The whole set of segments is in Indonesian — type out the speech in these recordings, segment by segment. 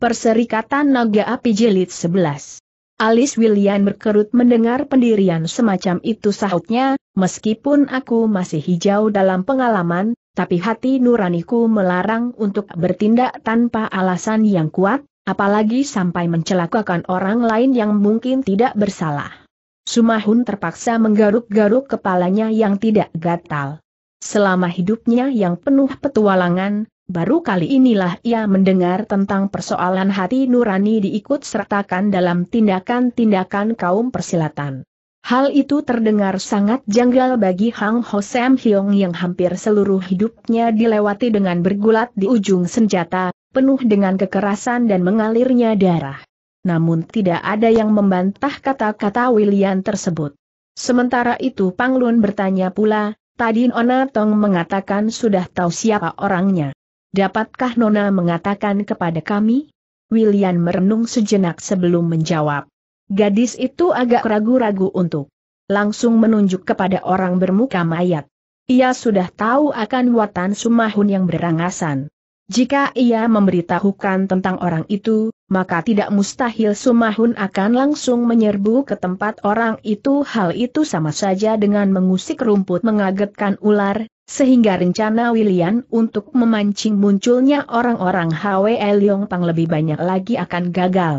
Perserikatan Naga Api Jelit 11 Alis William berkerut mendengar pendirian semacam itu sahutnya, meskipun aku masih hijau dalam pengalaman, tapi hati nuraniku melarang untuk bertindak tanpa alasan yang kuat, apalagi sampai mencelakakan orang lain yang mungkin tidak bersalah. Sumahun terpaksa menggaruk-garuk kepalanya yang tidak gatal. Selama hidupnya yang penuh petualangan, Baru kali inilah ia mendengar tentang persoalan hati nurani diikut sertakan dalam tindakan-tindakan kaum persilatan. Hal itu terdengar sangat janggal bagi Hang Ho Sam Hyong yang hampir seluruh hidupnya dilewati dengan bergulat di ujung senjata, penuh dengan kekerasan dan mengalirnya darah. Namun tidak ada yang membantah kata-kata William tersebut. Sementara itu Panglun bertanya pula, tadi Ona Tong mengatakan sudah tahu siapa orangnya. Dapatkah Nona mengatakan kepada kami? William merenung sejenak sebelum menjawab. Gadis itu agak ragu-ragu untuk langsung menunjuk kepada orang bermuka mayat. Ia sudah tahu akan Watan Sumahun yang berangasan. Jika ia memberitahukan tentang orang itu, maka tidak mustahil Sumahun akan langsung menyerbu ke tempat orang itu. Hal itu sama saja dengan mengusik rumput mengagetkan ular, sehingga rencana William untuk memancing munculnya orang-orang Hwe Leong Pang lebih banyak lagi akan gagal.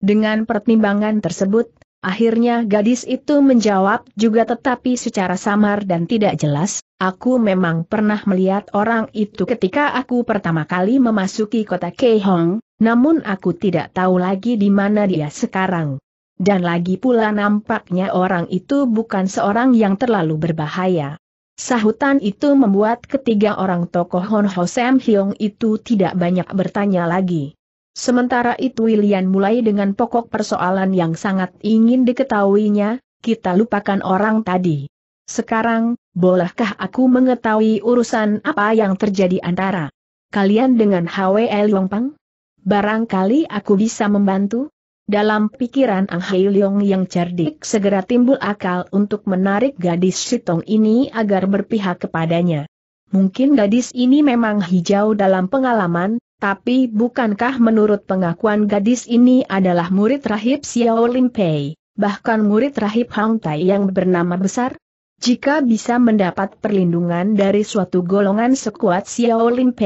Dengan pertimbangan tersebut, Akhirnya gadis itu menjawab juga tetapi secara samar dan tidak jelas, Aku memang pernah melihat orang itu ketika aku pertama kali memasuki kota Keihong, namun aku tidak tahu lagi di mana dia sekarang. Dan lagi pula nampaknya orang itu bukan seorang yang terlalu berbahaya. Sahutan itu membuat ketiga orang tokoh Hon Ho Sam Hyong itu tidak banyak bertanya lagi. Sementara itu William mulai dengan pokok persoalan yang sangat ingin diketahuinya, kita lupakan orang tadi. Sekarang, bolehkah aku mengetahui urusan apa yang terjadi antara kalian dengan HWL Yongpang? Barangkali aku bisa membantu? Dalam pikiran Ang Hei Leong yang cerdik segera timbul akal untuk menarik gadis Sitong ini agar berpihak kepadanya. Mungkin gadis ini memang hijau dalam pengalaman, tapi bukankah menurut pengakuan gadis ini adalah murid rahib Xiao Limpei, bahkan murid rahib Hang Tai yang bernama besar? Jika bisa mendapat perlindungan dari suatu golongan sekuat Xiao Lim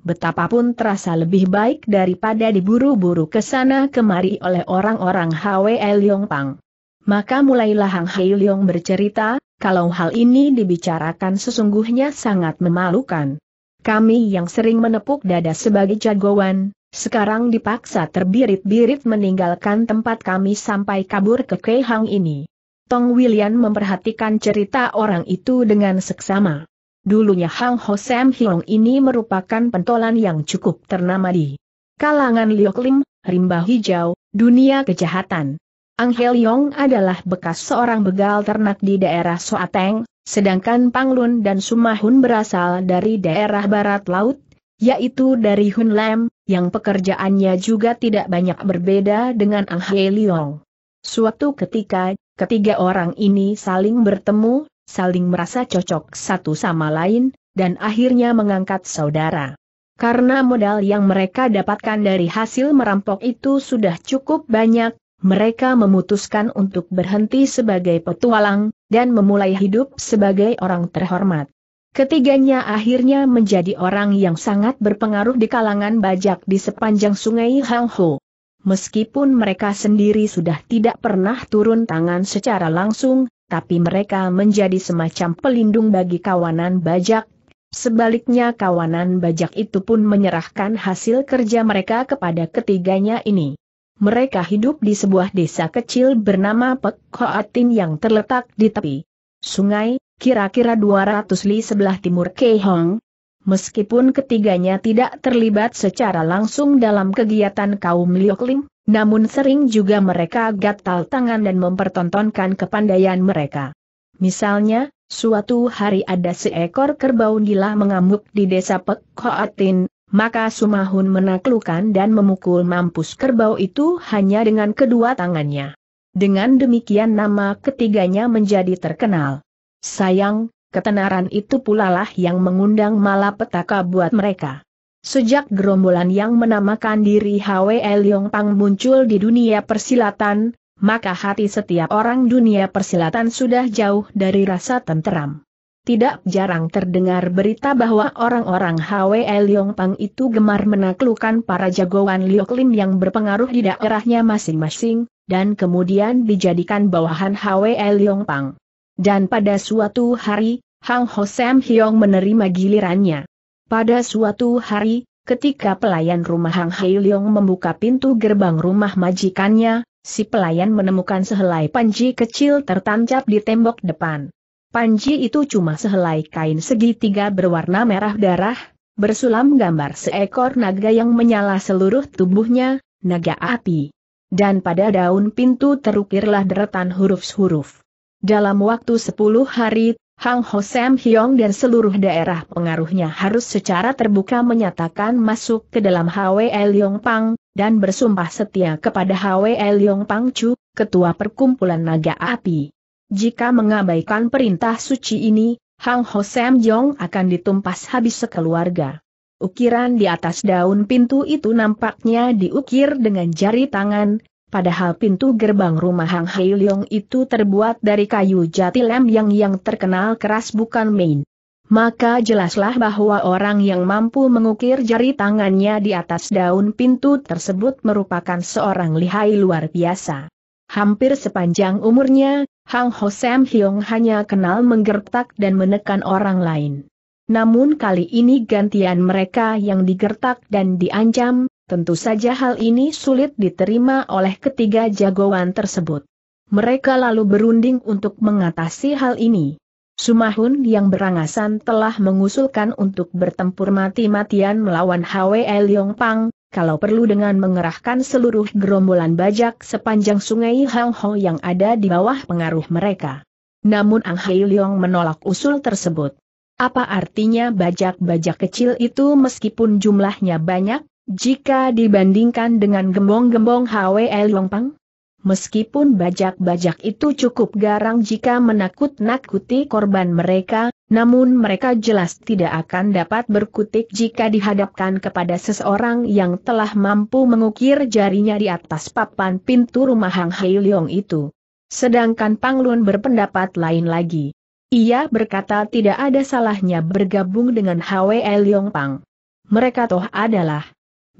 betapapun terasa lebih baik daripada diburu-buru ke sana kemari oleh orang-orang Hwe Liong Pang. Maka mulailah Hang Hei Liong bercerita, kalau hal ini dibicarakan sesungguhnya sangat memalukan. Kami yang sering menepuk dada sebagai jagoan, sekarang dipaksa terbirit-birit meninggalkan tempat kami sampai kabur ke Kehang ini. Tong William memperhatikan cerita orang itu dengan seksama. Dulunya Hang Ho Sam Hiong ini merupakan pentolan yang cukup ternama di kalangan Liok Lim, Rimba Hijau, Dunia Kejahatan. Ang Heliong adalah bekas seorang begal ternak di daerah Soateng, sedangkan Pang Lun dan Sumahun berasal dari daerah barat laut, yaitu dari Hun Lam, yang pekerjaannya juga tidak banyak berbeda dengan Ang Heliong. Suatu ketika, Ketiga orang ini saling bertemu, saling merasa cocok satu sama lain, dan akhirnya mengangkat saudara. Karena modal yang mereka dapatkan dari hasil merampok itu sudah cukup banyak, mereka memutuskan untuk berhenti sebagai petualang, dan memulai hidup sebagai orang terhormat. Ketiganya akhirnya menjadi orang yang sangat berpengaruh di kalangan bajak di sepanjang sungai Hangho meskipun mereka sendiri sudah tidak pernah turun tangan secara langsung, tapi mereka menjadi semacam pelindung bagi kawanan bajak. Sebaliknya kawanan bajak itu pun menyerahkan hasil kerja mereka kepada ketiganya ini. Mereka hidup di sebuah desa kecil bernama Pekhoatin yang terletak di tepi sungai, kira-kira 200 li sebelah timur Keihong, meskipun ketiganya tidak terlibat secara langsung dalam kegiatan kaum Liokling, namun sering juga mereka gatal tangan dan mempertontonkan kepandaian mereka. Misalnya, suatu hari ada seekor kerbau gila mengamuk di desa Pekhoatin, maka Sumahun menaklukkan dan memukul mampus kerbau itu hanya dengan kedua tangannya. Dengan demikian nama ketiganya menjadi terkenal. Sayang, ketenaran itu pula lah yang mengundang malapetaka buat mereka. Sejak gerombolan yang menamakan diri Yong Pang muncul di dunia persilatan, maka hati setiap orang dunia persilatan sudah jauh dari rasa tenteram. Tidak jarang terdengar berita bahwa orang-orang Yong Pang itu gemar menaklukkan para jagoan Lioklin yang berpengaruh di daerahnya masing-masing, dan kemudian dijadikan bawahan Yong Pang. Dan pada suatu hari, Hang Ho Sam Hyong menerima gilirannya. Pada suatu hari, ketika pelayan rumah Hang Hei Leong membuka pintu gerbang rumah majikannya, si pelayan menemukan sehelai panji kecil tertancap di tembok depan. Panji itu cuma sehelai kain segitiga berwarna merah darah, bersulam gambar seekor naga yang menyala seluruh tubuhnya, naga api. Dan pada daun pintu terukirlah deretan huruf-huruf. Dalam waktu 10 hari, Hang Ho Sam Hyong dan seluruh daerah pengaruhnya harus secara terbuka menyatakan masuk ke dalam HWE Yong Pang, dan bersumpah setia kepada HWE Yong Pang Chu, ketua perkumpulan naga api. Jika mengabaikan perintah suci ini, Hang Ho Sam Hyong akan ditumpas habis sekeluarga. Ukiran di atas daun pintu itu nampaknya diukir dengan jari tangan, Padahal pintu gerbang rumah Hang Hei Leong itu terbuat dari kayu jati lem yang yang terkenal keras bukan main. Maka jelaslah bahwa orang yang mampu mengukir jari tangannya di atas daun pintu tersebut merupakan seorang lihai luar biasa. Hampir sepanjang umurnya, Hang Ho Sam Hyong hanya kenal menggertak dan menekan orang lain. Namun kali ini gantian mereka yang digertak dan diancam, Tentu saja hal ini sulit diterima oleh ketiga jagoan tersebut. Mereka lalu berunding untuk mengatasi hal ini. Sumahun yang berangasan telah mengusulkan untuk bertempur mati-matian melawan Hwe Leong Pang, kalau perlu dengan mengerahkan seluruh gerombolan bajak sepanjang sungai Hang Ho yang ada di bawah pengaruh mereka. Namun Ang Hei Leong menolak usul tersebut. Apa artinya bajak-bajak kecil itu meskipun jumlahnya banyak, jika dibandingkan dengan gembong-gembong Hwe Longpang, meskipun bajak-bajak itu cukup garang jika menakut-nakuti korban mereka, namun mereka jelas tidak akan dapat berkutik jika dihadapkan kepada seseorang yang telah mampu mengukir jarinya di atas papan pintu rumah Hang Hei Leong itu. Sedangkan Pang Panglun berpendapat lain lagi. Ia berkata tidak ada salahnya bergabung dengan Hwe Leong Pang. Mereka toh adalah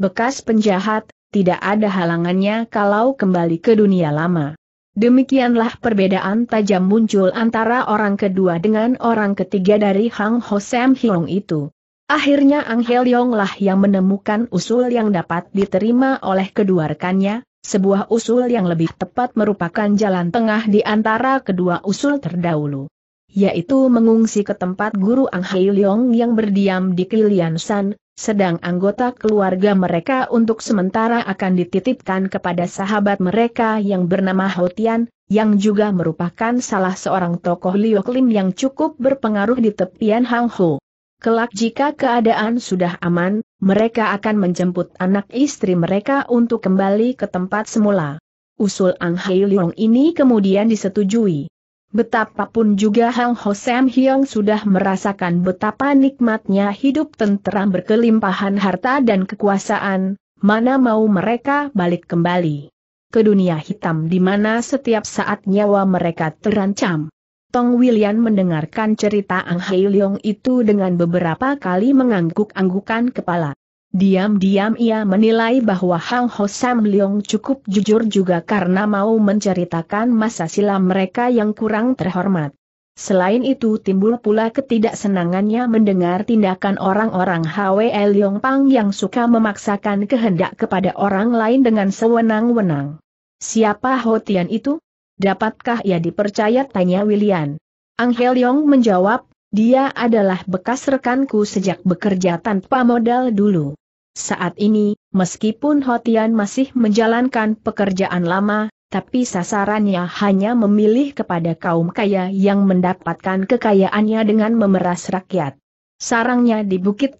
bekas penjahat, tidak ada halangannya kalau kembali ke dunia lama. Demikianlah perbedaan tajam muncul antara orang kedua dengan orang ketiga dari Hang Ho Sam Hiong itu. Akhirnya Ang Yong lah yang menemukan usul yang dapat diterima oleh kedua rekannya, sebuah usul yang lebih tepat merupakan jalan tengah di antara kedua usul terdahulu. Yaitu mengungsi ke tempat guru Ang Heliong yang berdiam di Kilian San, sedang anggota keluarga mereka untuk sementara akan dititipkan kepada sahabat mereka yang bernama Hotian, yang juga merupakan salah seorang tokoh Liu Lim yang cukup berpengaruh di tepian Hang Ho. Kelak jika keadaan sudah aman, mereka akan menjemput anak istri mereka untuk kembali ke tempat semula. Usul Ang Hai Leong ini kemudian disetujui. Betapapun juga Hang Ho Sam Hyong sudah merasakan betapa nikmatnya hidup tenteram berkelimpahan harta dan kekuasaan, mana mau mereka balik kembali ke dunia hitam di mana setiap saat nyawa mereka terancam. Tong William mendengarkan cerita Ang Hei Leong itu dengan beberapa kali mengangguk-anggukan kepala. Diam-diam ia menilai bahwa Hang Ho Sam Leong cukup jujur juga karena mau menceritakan masa silam mereka yang kurang terhormat. Selain itu timbul pula ketidaksenangannya mendengar tindakan orang-orang Hwe Leong Pang yang suka memaksakan kehendak kepada orang lain dengan sewenang-wenang. Siapa Ho Tian itu? Dapatkah ia dipercaya? Tanya William. Ang He Leong menjawab, dia adalah bekas rekanku sejak bekerja tanpa modal dulu. Saat ini, meskipun Hotian masih menjalankan pekerjaan lama, tapi sasarannya hanya memilih kepada kaum kaya yang mendapatkan kekayaannya dengan memeras rakyat. Sarangnya di Bukit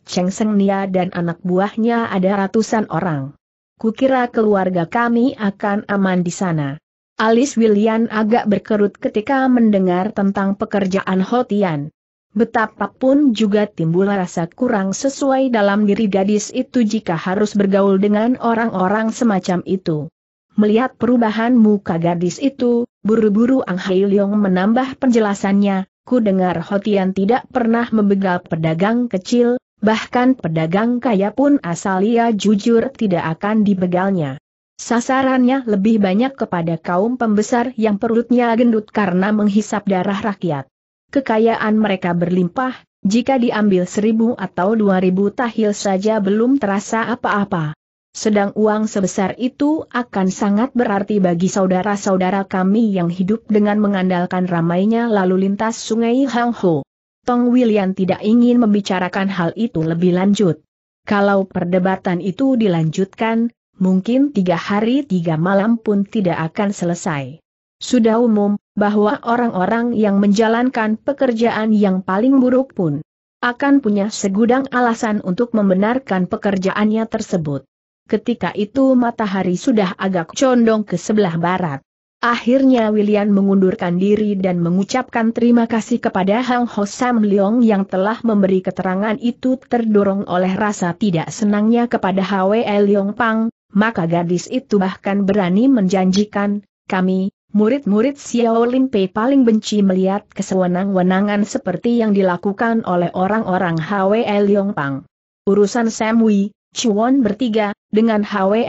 Nia dan anak buahnya ada ratusan orang. Kukira keluarga kami akan aman di sana. Alis William agak berkerut ketika mendengar tentang pekerjaan Hotian. Betapapun juga timbul rasa kurang sesuai dalam diri gadis itu jika harus bergaul dengan orang-orang semacam itu. Melihat perubahan muka gadis itu, buru-buru Ang Hai Leong menambah penjelasannya, ku dengar Hotian tidak pernah membegal pedagang kecil, bahkan pedagang kaya pun asal ia jujur tidak akan dibegalnya. Sasarannya lebih banyak kepada kaum pembesar yang perutnya gendut karena menghisap darah rakyat. Kekayaan mereka berlimpah, jika diambil seribu atau dua ribu tahil saja belum terasa apa-apa. Sedang uang sebesar itu akan sangat berarti bagi saudara-saudara kami yang hidup dengan mengandalkan ramainya lalu lintas sungai Hang Ho. Tong William tidak ingin membicarakan hal itu lebih lanjut. Kalau perdebatan itu dilanjutkan, mungkin tiga hari tiga malam pun tidak akan selesai. Sudah umum, bahwa orang-orang yang menjalankan pekerjaan yang paling buruk pun akan punya segudang alasan untuk membenarkan pekerjaannya tersebut. Ketika itu matahari sudah agak condong ke sebelah barat. Akhirnya William mengundurkan diri dan mengucapkan terima kasih kepada Hang Ho Sam Leong yang telah memberi keterangan itu terdorong oleh rasa tidak senangnya kepada Hwe Leong Pang, maka gadis itu bahkan berani menjanjikan, kami, Murid-murid Xiao Lin Pei paling benci melihat kesewenang-wenangan seperti yang dilakukan oleh orang-orang Hwe Pang. Urusan Wei, Chuan bertiga, dengan Hwe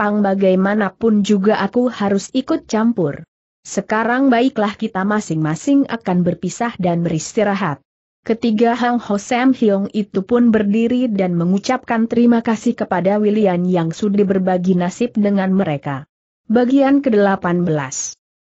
Pang bagaimanapun juga aku harus ikut campur. Sekarang baiklah kita masing-masing akan berpisah dan beristirahat. Ketiga Hang Ho Sam Hyong itu pun berdiri dan mengucapkan terima kasih kepada William yang sudah berbagi nasib dengan mereka. Bagian ke-18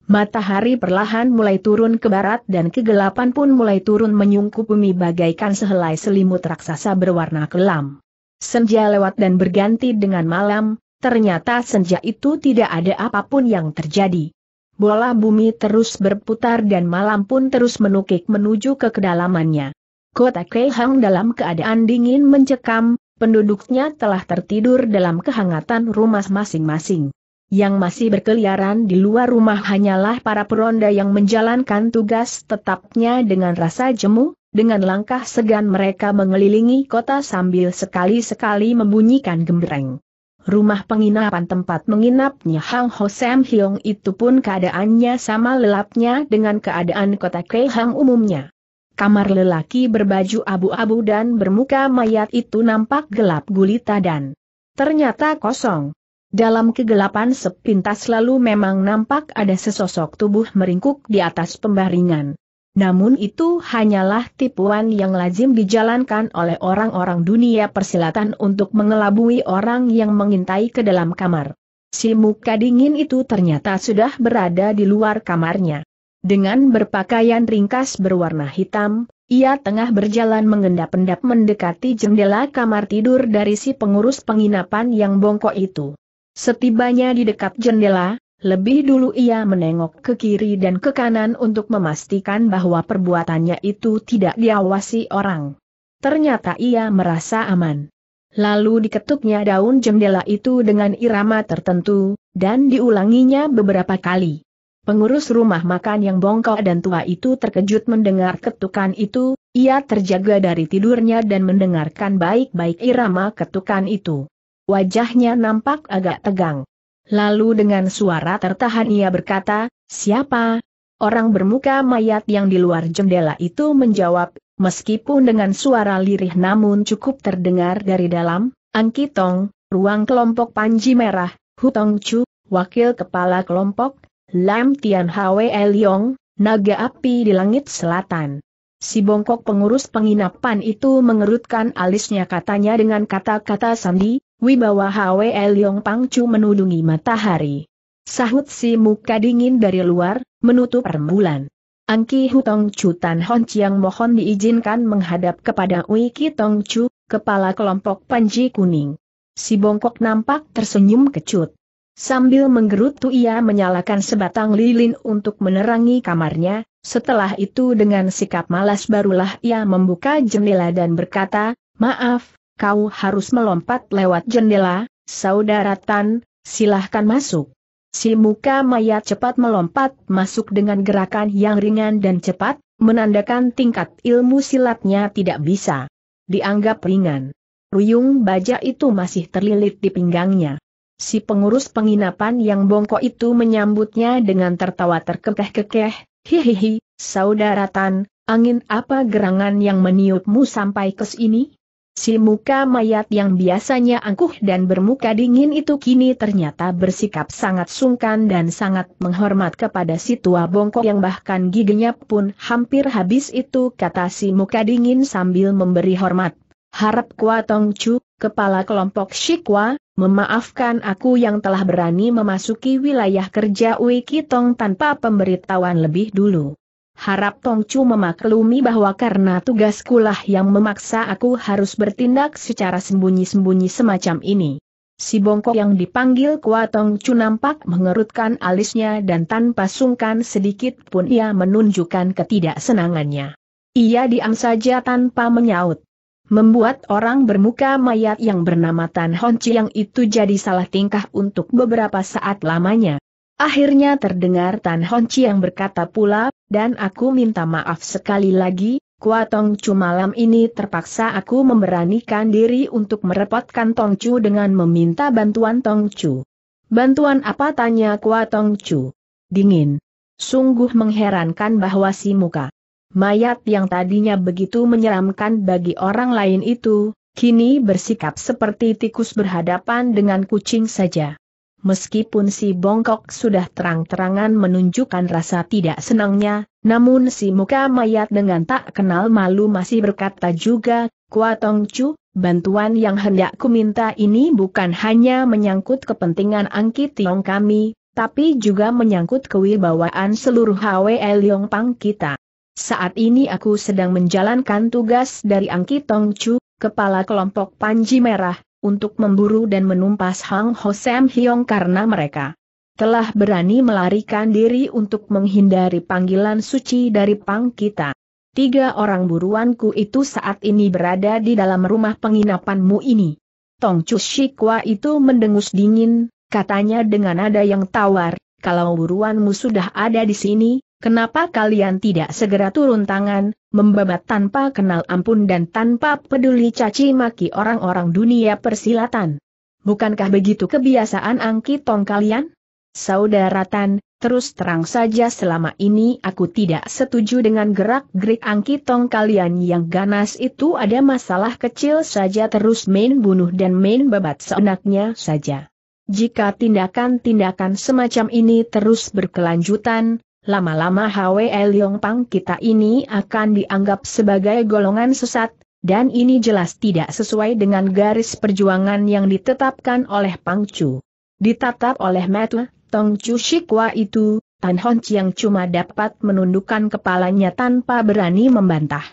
Matahari perlahan mulai turun ke barat dan kegelapan pun mulai turun menyungkup bumi bagaikan sehelai selimut raksasa berwarna kelam. Senja lewat dan berganti dengan malam, ternyata senja itu tidak ada apapun yang terjadi. Bola bumi terus berputar dan malam pun terus menukik menuju ke kedalamannya. Kota Keihang dalam keadaan dingin mencekam, penduduknya telah tertidur dalam kehangatan rumah masing-masing. Yang masih berkeliaran di luar rumah hanyalah para peronda yang menjalankan tugas tetapnya dengan rasa jemu, dengan langkah segan mereka mengelilingi kota sambil sekali-sekali membunyikan gembreng. Rumah penginapan tempat menginapnya Hang Ho Sam Hyong itu pun keadaannya sama lelapnya dengan keadaan kota Kei Hang umumnya. Kamar lelaki berbaju abu-abu dan bermuka mayat itu nampak gelap gulita dan ternyata kosong. Dalam kegelapan sepintas lalu memang nampak ada sesosok tubuh meringkuk di atas pembaringan. Namun itu hanyalah tipuan yang lazim dijalankan oleh orang-orang dunia persilatan untuk mengelabui orang yang mengintai ke dalam kamar. Si muka dingin itu ternyata sudah berada di luar kamarnya. Dengan berpakaian ringkas berwarna hitam, ia tengah berjalan mengendap-endap mendekati jendela kamar tidur dari si pengurus penginapan yang bongkok itu. Setibanya di dekat jendela, lebih dulu ia menengok ke kiri dan ke kanan untuk memastikan bahwa perbuatannya itu tidak diawasi orang. Ternyata ia merasa aman. Lalu diketuknya daun jendela itu dengan irama tertentu, dan diulanginya beberapa kali. Pengurus rumah makan yang bongkok dan tua itu terkejut mendengar ketukan itu, ia terjaga dari tidurnya dan mendengarkan baik-baik irama ketukan itu. Wajahnya nampak agak tegang. Lalu dengan suara tertahan ia berkata, siapa? Orang bermuka mayat yang di luar jendela itu menjawab, meskipun dengan suara lirih namun cukup terdengar dari dalam, Angkitong, ruang kelompok Panji Merah, Hutong Chu, Wakil Kepala Kelompok, Lam Tian Hwe Eliong, Naga Api di Langit Selatan. Si bongkok pengurus penginapan itu mengerutkan alisnya katanya dengan kata-kata sandi, Wibawa Hwe Yong Pangcu menudungi matahari. Sahut si muka dingin dari luar, menutup rembulan. Angki Hutong Chu Tan Hon Chiang mohon diizinkan menghadap kepada Wiki Tong Chu, kepala kelompok Panji Kuning. Si bongkok nampak tersenyum kecut. Sambil menggerutu ia menyalakan sebatang lilin untuk menerangi kamarnya, setelah itu dengan sikap malas barulah ia membuka jendela dan berkata, Maaf, kau harus melompat lewat jendela, saudara Tan, silahkan masuk. Si muka mayat cepat melompat masuk dengan gerakan yang ringan dan cepat, menandakan tingkat ilmu silatnya tidak bisa dianggap ringan. Ruyung baja itu masih terlilit di pinggangnya. Si pengurus penginapan yang bongkok itu menyambutnya dengan tertawa terkekeh-kekeh, hihihi, saudaratan. angin apa gerangan yang meniupmu sampai ke sini? Si muka mayat yang biasanya angkuh dan bermuka dingin itu kini ternyata bersikap sangat sungkan dan sangat menghormat kepada si tua bongkok yang bahkan giginya pun hampir habis itu kata si muka dingin sambil memberi hormat. Harap Kwa Tong Chu, kepala kelompok Shikwa, memaafkan aku yang telah berani memasuki wilayah kerja Wiki Tong tanpa pemberitahuan lebih dulu. Harap Tong Chu memaklumi bahwa karena tugas kulah yang memaksa aku harus bertindak secara sembunyi-sembunyi semacam ini. Si bongkok yang dipanggil Kua Chu nampak mengerutkan alisnya dan tanpa sungkan sedikit pun ia menunjukkan ketidaksenangannya. Ia diam saja tanpa menyaut. Membuat orang bermuka mayat yang bernama Tan Hon yang itu jadi salah tingkah untuk beberapa saat lamanya. Akhirnya terdengar Tan Hon yang berkata pula dan aku minta maaf sekali lagi, Kuatongcu malam ini terpaksa aku memberanikan diri untuk merepotkan Tongcu dengan meminta bantuan Tongcu. Bantuan apa tanya Kuatongcu? Dingin. Sungguh mengherankan bahwa si muka. Mayat yang tadinya begitu menyeramkan bagi orang lain itu, kini bersikap seperti tikus berhadapan dengan kucing saja. Meskipun si bongkok sudah terang-terangan menunjukkan rasa tidak senangnya, namun si muka mayat dengan tak kenal malu masih berkata juga, Kuatong Chu, bantuan yang hendak ku minta ini bukan hanya menyangkut kepentingan Angki Tiong kami, tapi juga menyangkut kewibawaan seluruh HWL Pang kita. Saat ini aku sedang menjalankan tugas dari Angki Tong Chu, kepala kelompok Panji Merah, untuk memburu dan menumpas Hang Ho Sam Hyong karena mereka telah berani melarikan diri untuk menghindari panggilan suci dari Pang kita. Tiga orang buruanku itu saat ini berada di dalam rumah penginapanmu ini. Tong Chu Shikwa itu mendengus dingin, katanya dengan nada yang tawar, kalau buruanmu sudah ada di sini, Kenapa kalian tidak segera turun tangan, membabat tanpa kenal ampun dan tanpa peduli caci maki orang-orang dunia persilatan? Bukankah begitu kebiasaan Angki Tong kalian? Saudara Tan, terus terang saja selama ini aku tidak setuju dengan gerak-gerik Tong kalian yang ganas itu ada masalah kecil saja terus main bunuh dan main babat seenaknya saja. Jika tindakan-tindakan semacam ini terus berkelanjutan, Lama-lama Hwe Leong Pang kita ini akan dianggap sebagai golongan sesat, dan ini jelas tidak sesuai dengan garis perjuangan yang ditetapkan oleh Pang Chu. Ditatap oleh Matu, Tong Chu Shikwa itu, Tan Hon Chiang cuma dapat menundukkan kepalanya tanpa berani membantah.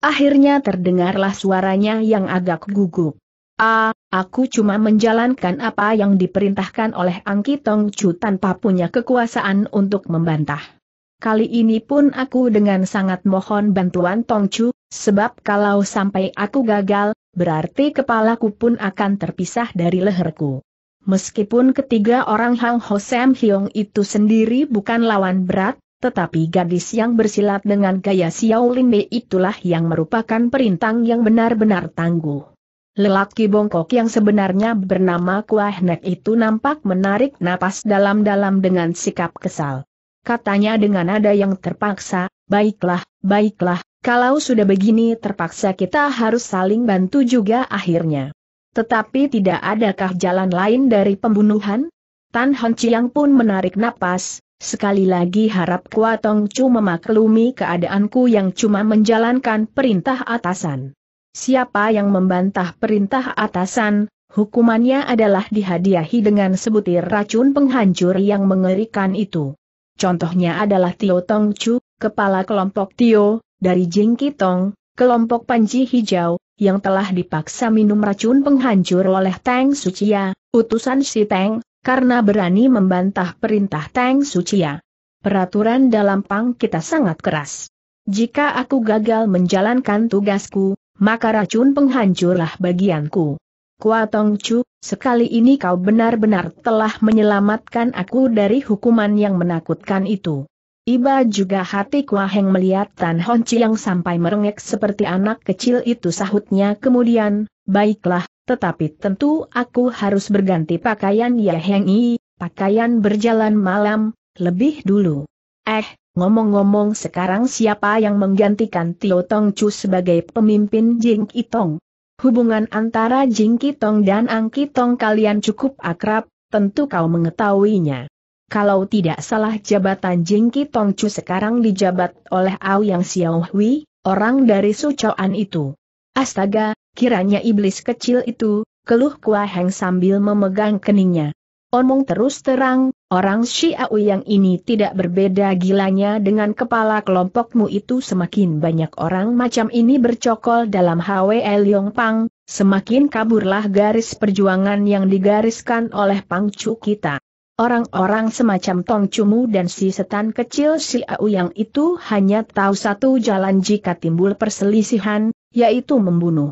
Akhirnya terdengarlah suaranya yang agak gugup. Ah, Aku cuma menjalankan apa yang diperintahkan oleh Angki Tong Chu tanpa punya kekuasaan untuk membantah. Kali ini pun aku dengan sangat mohon bantuan Tong Chu, sebab kalau sampai aku gagal, berarti kepalaku pun akan terpisah dari leherku. Meskipun ketiga orang Hang Ho Sam Hyong itu sendiri bukan lawan berat, tetapi gadis yang bersilat dengan gaya Xiao Lin Mei itulah yang merupakan perintang yang benar-benar tangguh. Lelaki bongkok yang sebenarnya bernama Kuahnek itu nampak menarik napas dalam-dalam dengan sikap kesal. Katanya dengan nada yang terpaksa, baiklah, baiklah, kalau sudah begini terpaksa kita harus saling bantu juga akhirnya. Tetapi tidak adakah jalan lain dari pembunuhan? Tan Hon Chiang pun menarik napas, sekali lagi harap Kuatong Chu memaklumi keadaanku yang cuma menjalankan perintah atasan siapa yang membantah perintah atasan, hukumannya adalah dihadiahi dengan sebutir racun penghancur yang mengerikan itu. Contohnya adalah Tio Tong Chu, kepala kelompok Tio, dari Jing Kitong, kelompok Panji Hijau, yang telah dipaksa minum racun penghancur oleh Tang Suciya, utusan si Tang, karena berani membantah perintah Tang Suciya. Peraturan dalam pang kita sangat keras. Jika aku gagal menjalankan tugasku, maka racun penghancurlah bagianku. Kuatong Chu, sekali ini kau benar-benar telah menyelamatkan aku dari hukuman yang menakutkan itu. Iba juga hati Kuaheng melihat Tan Honci yang sampai merengek seperti anak kecil itu sahutnya kemudian, baiklah, tetapi tentu aku harus berganti pakaian Ya Heng I, pakaian berjalan malam, lebih dulu. Eh, Ngomong-ngomong sekarang siapa yang menggantikan Tio Tong Chu sebagai pemimpin Jing Kitong? Hubungan antara Jing Kitong dan Ang Kitong kalian cukup akrab, tentu kau mengetahuinya. Kalau tidak salah jabatan Jing Kitong Chu sekarang dijabat oleh Ao Yang Xiaohui, orang dari Sucoan itu. Astaga, kiranya iblis kecil itu, keluh Kua Heng sambil memegang keningnya. Omong terus terang, orang Xi'ao yang ini tidak berbeda gilanya dengan kepala kelompokmu itu semakin banyak orang macam ini bercokol dalam HWL Pang, semakin kaburlah garis perjuangan yang digariskan oleh pangcu kita. Orang-orang semacam Tong Cumu dan si setan kecil Xi'ao yang itu hanya tahu satu jalan jika timbul perselisihan, yaitu membunuh.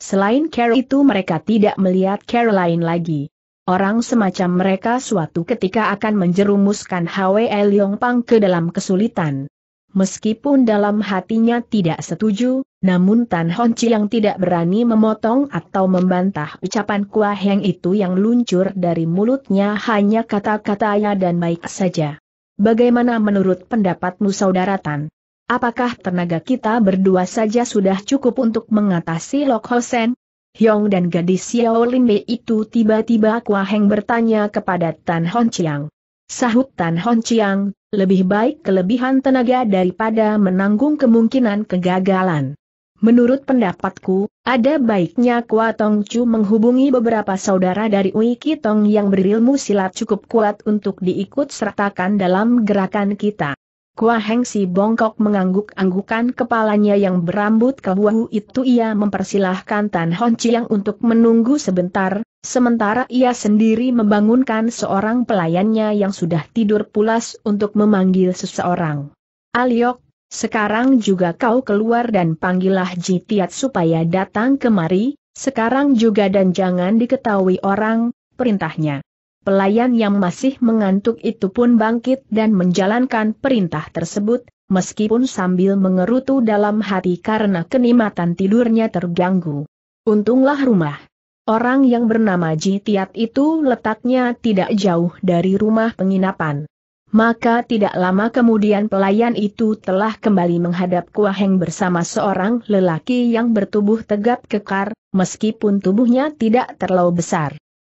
Selain Carol itu mereka tidak melihat lain lagi. Orang semacam mereka suatu ketika akan menjerumuskan Hwe Leong Pang ke dalam kesulitan. Meskipun dalam hatinya tidak setuju, namun Tan Honci yang tidak berani memotong atau membantah ucapan Kuah Yang itu yang luncur dari mulutnya hanya kata-katanya dan baik saja. Bagaimana menurut pendapatmu saudara Tan? Apakah tenaga kita berdua saja sudah cukup untuk mengatasi Lok Hosen? Hyong dan gadis Xiao Lin Mei itu tiba-tiba Kua Heng bertanya kepada Tan Hon Chiang. Sahut Tan Hon Chiang, lebih baik kelebihan tenaga daripada menanggung kemungkinan kegagalan. Menurut pendapatku, ada baiknya Kua Tong Chu menghubungi beberapa saudara dari Ui Kitong yang berilmu silat cukup kuat untuk diikut sertakan dalam gerakan kita. Kua Heng Si bongkok mengangguk-anggukan kepalanya yang berambut keluahu itu ia mempersilahkan Tan Hon Chiang untuk menunggu sebentar, sementara ia sendiri membangunkan seorang pelayannya yang sudah tidur pulas untuk memanggil seseorang. Aliok, ah, sekarang juga kau keluar dan panggillah Ji supaya datang kemari, sekarang juga dan jangan diketahui orang, perintahnya pelayan yang masih mengantuk itu pun bangkit dan menjalankan perintah tersebut, meskipun sambil mengerutu dalam hati karena kenikmatan tidurnya terganggu. Untunglah rumah. Orang yang bernama Jitiat itu letaknya tidak jauh dari rumah penginapan. Maka tidak lama kemudian pelayan itu telah kembali menghadap Kuaheng bersama seorang lelaki yang bertubuh tegap kekar, meskipun tubuhnya tidak terlalu besar.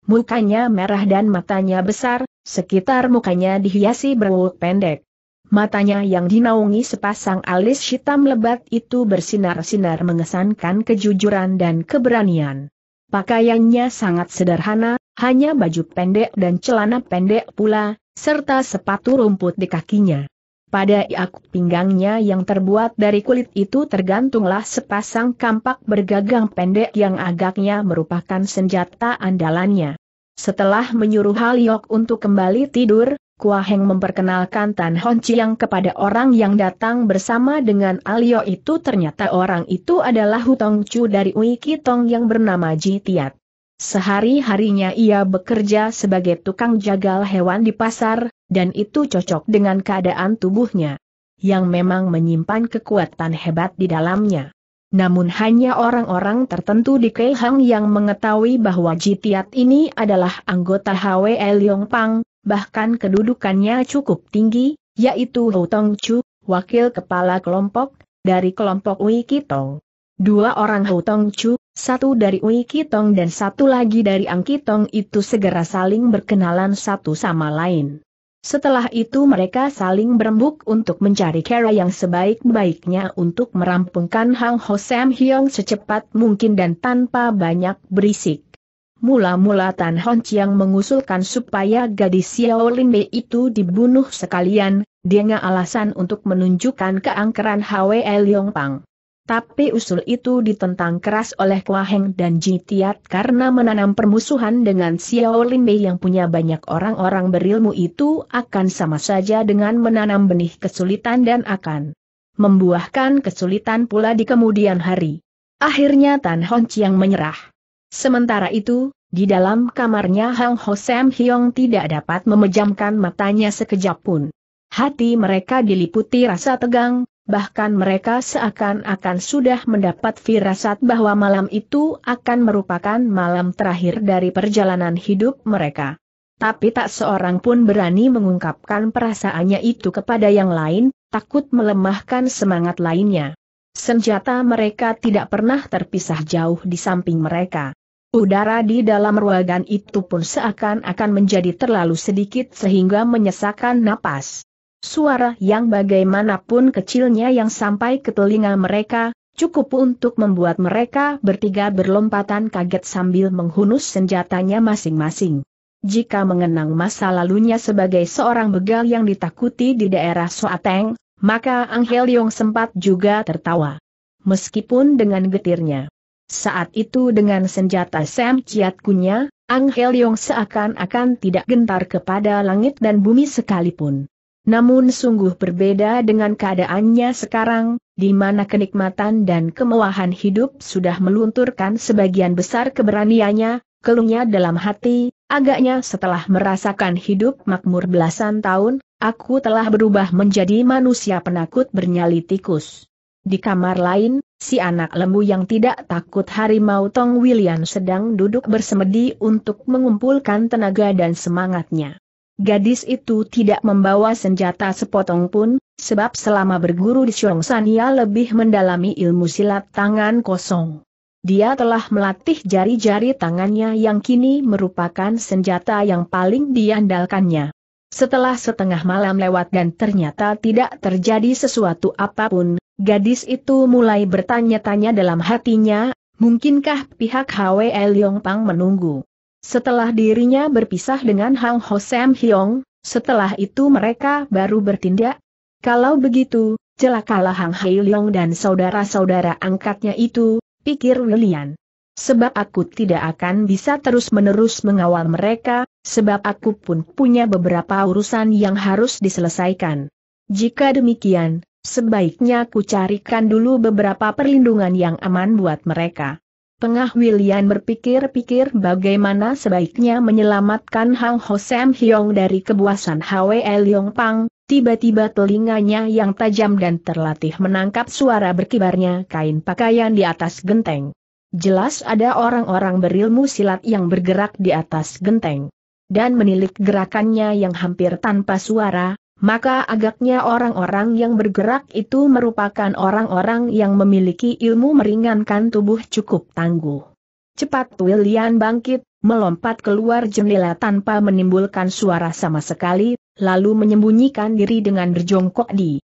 Mukanya merah dan matanya besar, sekitar mukanya dihiasi berwuk pendek. Matanya yang dinaungi sepasang alis hitam lebat itu bersinar-sinar mengesankan kejujuran dan keberanian. Pakaiannya sangat sederhana, hanya baju pendek dan celana pendek pula, serta sepatu rumput di kakinya. Pada iak pinggangnya yang terbuat dari kulit itu tergantunglah sepasang kampak bergagang pendek yang agaknya merupakan senjata andalannya. Setelah menyuruh Haliok untuk kembali tidur, Kuaheng memperkenalkan Tan Hon Chiang kepada orang yang datang bersama dengan Alio itu ternyata orang itu adalah Hutong Chu dari Ui Tong yang bernama Ji Tiat. Sehari-harinya ia bekerja sebagai tukang jagal hewan di pasar, dan itu cocok dengan keadaan tubuhnya. Yang memang menyimpan kekuatan hebat di dalamnya. Namun hanya orang-orang tertentu di Keihang yang mengetahui bahwa Jitiat ini adalah anggota HWE Yong Pang, bahkan kedudukannya cukup tinggi, yaitu Hou Tong Chu, wakil kepala kelompok, dari kelompok Wikitong. Dua orang Hutong Chu, satu dari Ui Kitong dan satu lagi dari Ang Kitong itu segera saling berkenalan satu sama lain. Setelah itu mereka saling berembuk untuk mencari cara yang sebaik-baiknya untuk merampungkan Hang Ho Sam Hyong secepat mungkin dan tanpa banyak berisik. Mula-mula Tan Hon Chiang mengusulkan supaya gadis Xiao Lin Bei itu dibunuh sekalian, dia alasan untuk menunjukkan keangkeran Hwe yong Pang. Tapi usul itu ditentang keras oleh Kuaheng dan Jitiat karena menanam permusuhan dengan Xiao Lin Bei yang punya banyak orang-orang berilmu itu akan sama saja dengan menanam benih kesulitan dan akan membuahkan kesulitan pula di kemudian hari. Akhirnya Tan Hon Chiang menyerah. Sementara itu, di dalam kamarnya Hang Ho Sam Hyong tidak dapat memejamkan matanya sekejap pun. Hati mereka diliputi rasa tegang, bahkan mereka seakan-akan sudah mendapat firasat bahwa malam itu akan merupakan malam terakhir dari perjalanan hidup mereka. Tapi tak seorang pun berani mengungkapkan perasaannya itu kepada yang lain, takut melemahkan semangat lainnya. Senjata mereka tidak pernah terpisah jauh di samping mereka. Udara di dalam ruangan itu pun seakan-akan menjadi terlalu sedikit sehingga menyesakan napas. Suara yang bagaimanapun kecilnya yang sampai ke telinga mereka, cukup untuk membuat mereka bertiga berlompatan kaget sambil menghunus senjatanya masing-masing. Jika mengenang masa lalunya sebagai seorang begal yang ditakuti di daerah Soateng, maka Angel Yong sempat juga tertawa. Meskipun dengan getirnya. Saat itu dengan senjata Sam Chiat Kunya, Ang Yong seakan-akan tidak gentar kepada langit dan bumi sekalipun. Namun sungguh berbeda dengan keadaannya sekarang, di mana kenikmatan dan kemewahan hidup sudah melunturkan sebagian besar keberaniannya, keluhnya dalam hati, agaknya setelah merasakan hidup makmur belasan tahun, aku telah berubah menjadi manusia penakut bernyali tikus. Di kamar lain, si anak lembu yang tidak takut harimau Tong William sedang duduk bersemedi untuk mengumpulkan tenaga dan semangatnya. Gadis itu tidak membawa senjata sepotong pun, sebab selama berguru di San ia lebih mendalami ilmu silat tangan kosong. Dia telah melatih jari-jari tangannya yang kini merupakan senjata yang paling diandalkannya. Setelah setengah malam lewat dan ternyata tidak terjadi sesuatu apapun, gadis itu mulai bertanya-tanya dalam hatinya, mungkinkah pihak Hwe Leong Pang menunggu? Setelah dirinya berpisah dengan Hang Ho Sam Hyong, setelah itu mereka baru bertindak. Kalau begitu, celakalah Hang Hai Leong dan saudara-saudara angkatnya itu, pikir Lilian. Sebab aku tidak akan bisa terus-menerus mengawal mereka, sebab aku pun punya beberapa urusan yang harus diselesaikan. Jika demikian, sebaiknya ku carikan dulu beberapa perlindungan yang aman buat mereka. Tengah William berpikir-pikir bagaimana sebaiknya menyelamatkan Hang Ho Sam Hyong dari kebuasan Hwe Leong Pang, tiba-tiba telinganya yang tajam dan terlatih menangkap suara berkibarnya kain pakaian di atas genteng. Jelas ada orang-orang berilmu silat yang bergerak di atas genteng. Dan menilik gerakannya yang hampir tanpa suara, maka agaknya orang-orang yang bergerak itu merupakan orang-orang yang memiliki ilmu meringankan tubuh cukup tangguh. Cepat William bangkit, melompat keluar jendela tanpa menimbulkan suara sama sekali, lalu menyembunyikan diri dengan berjongkok di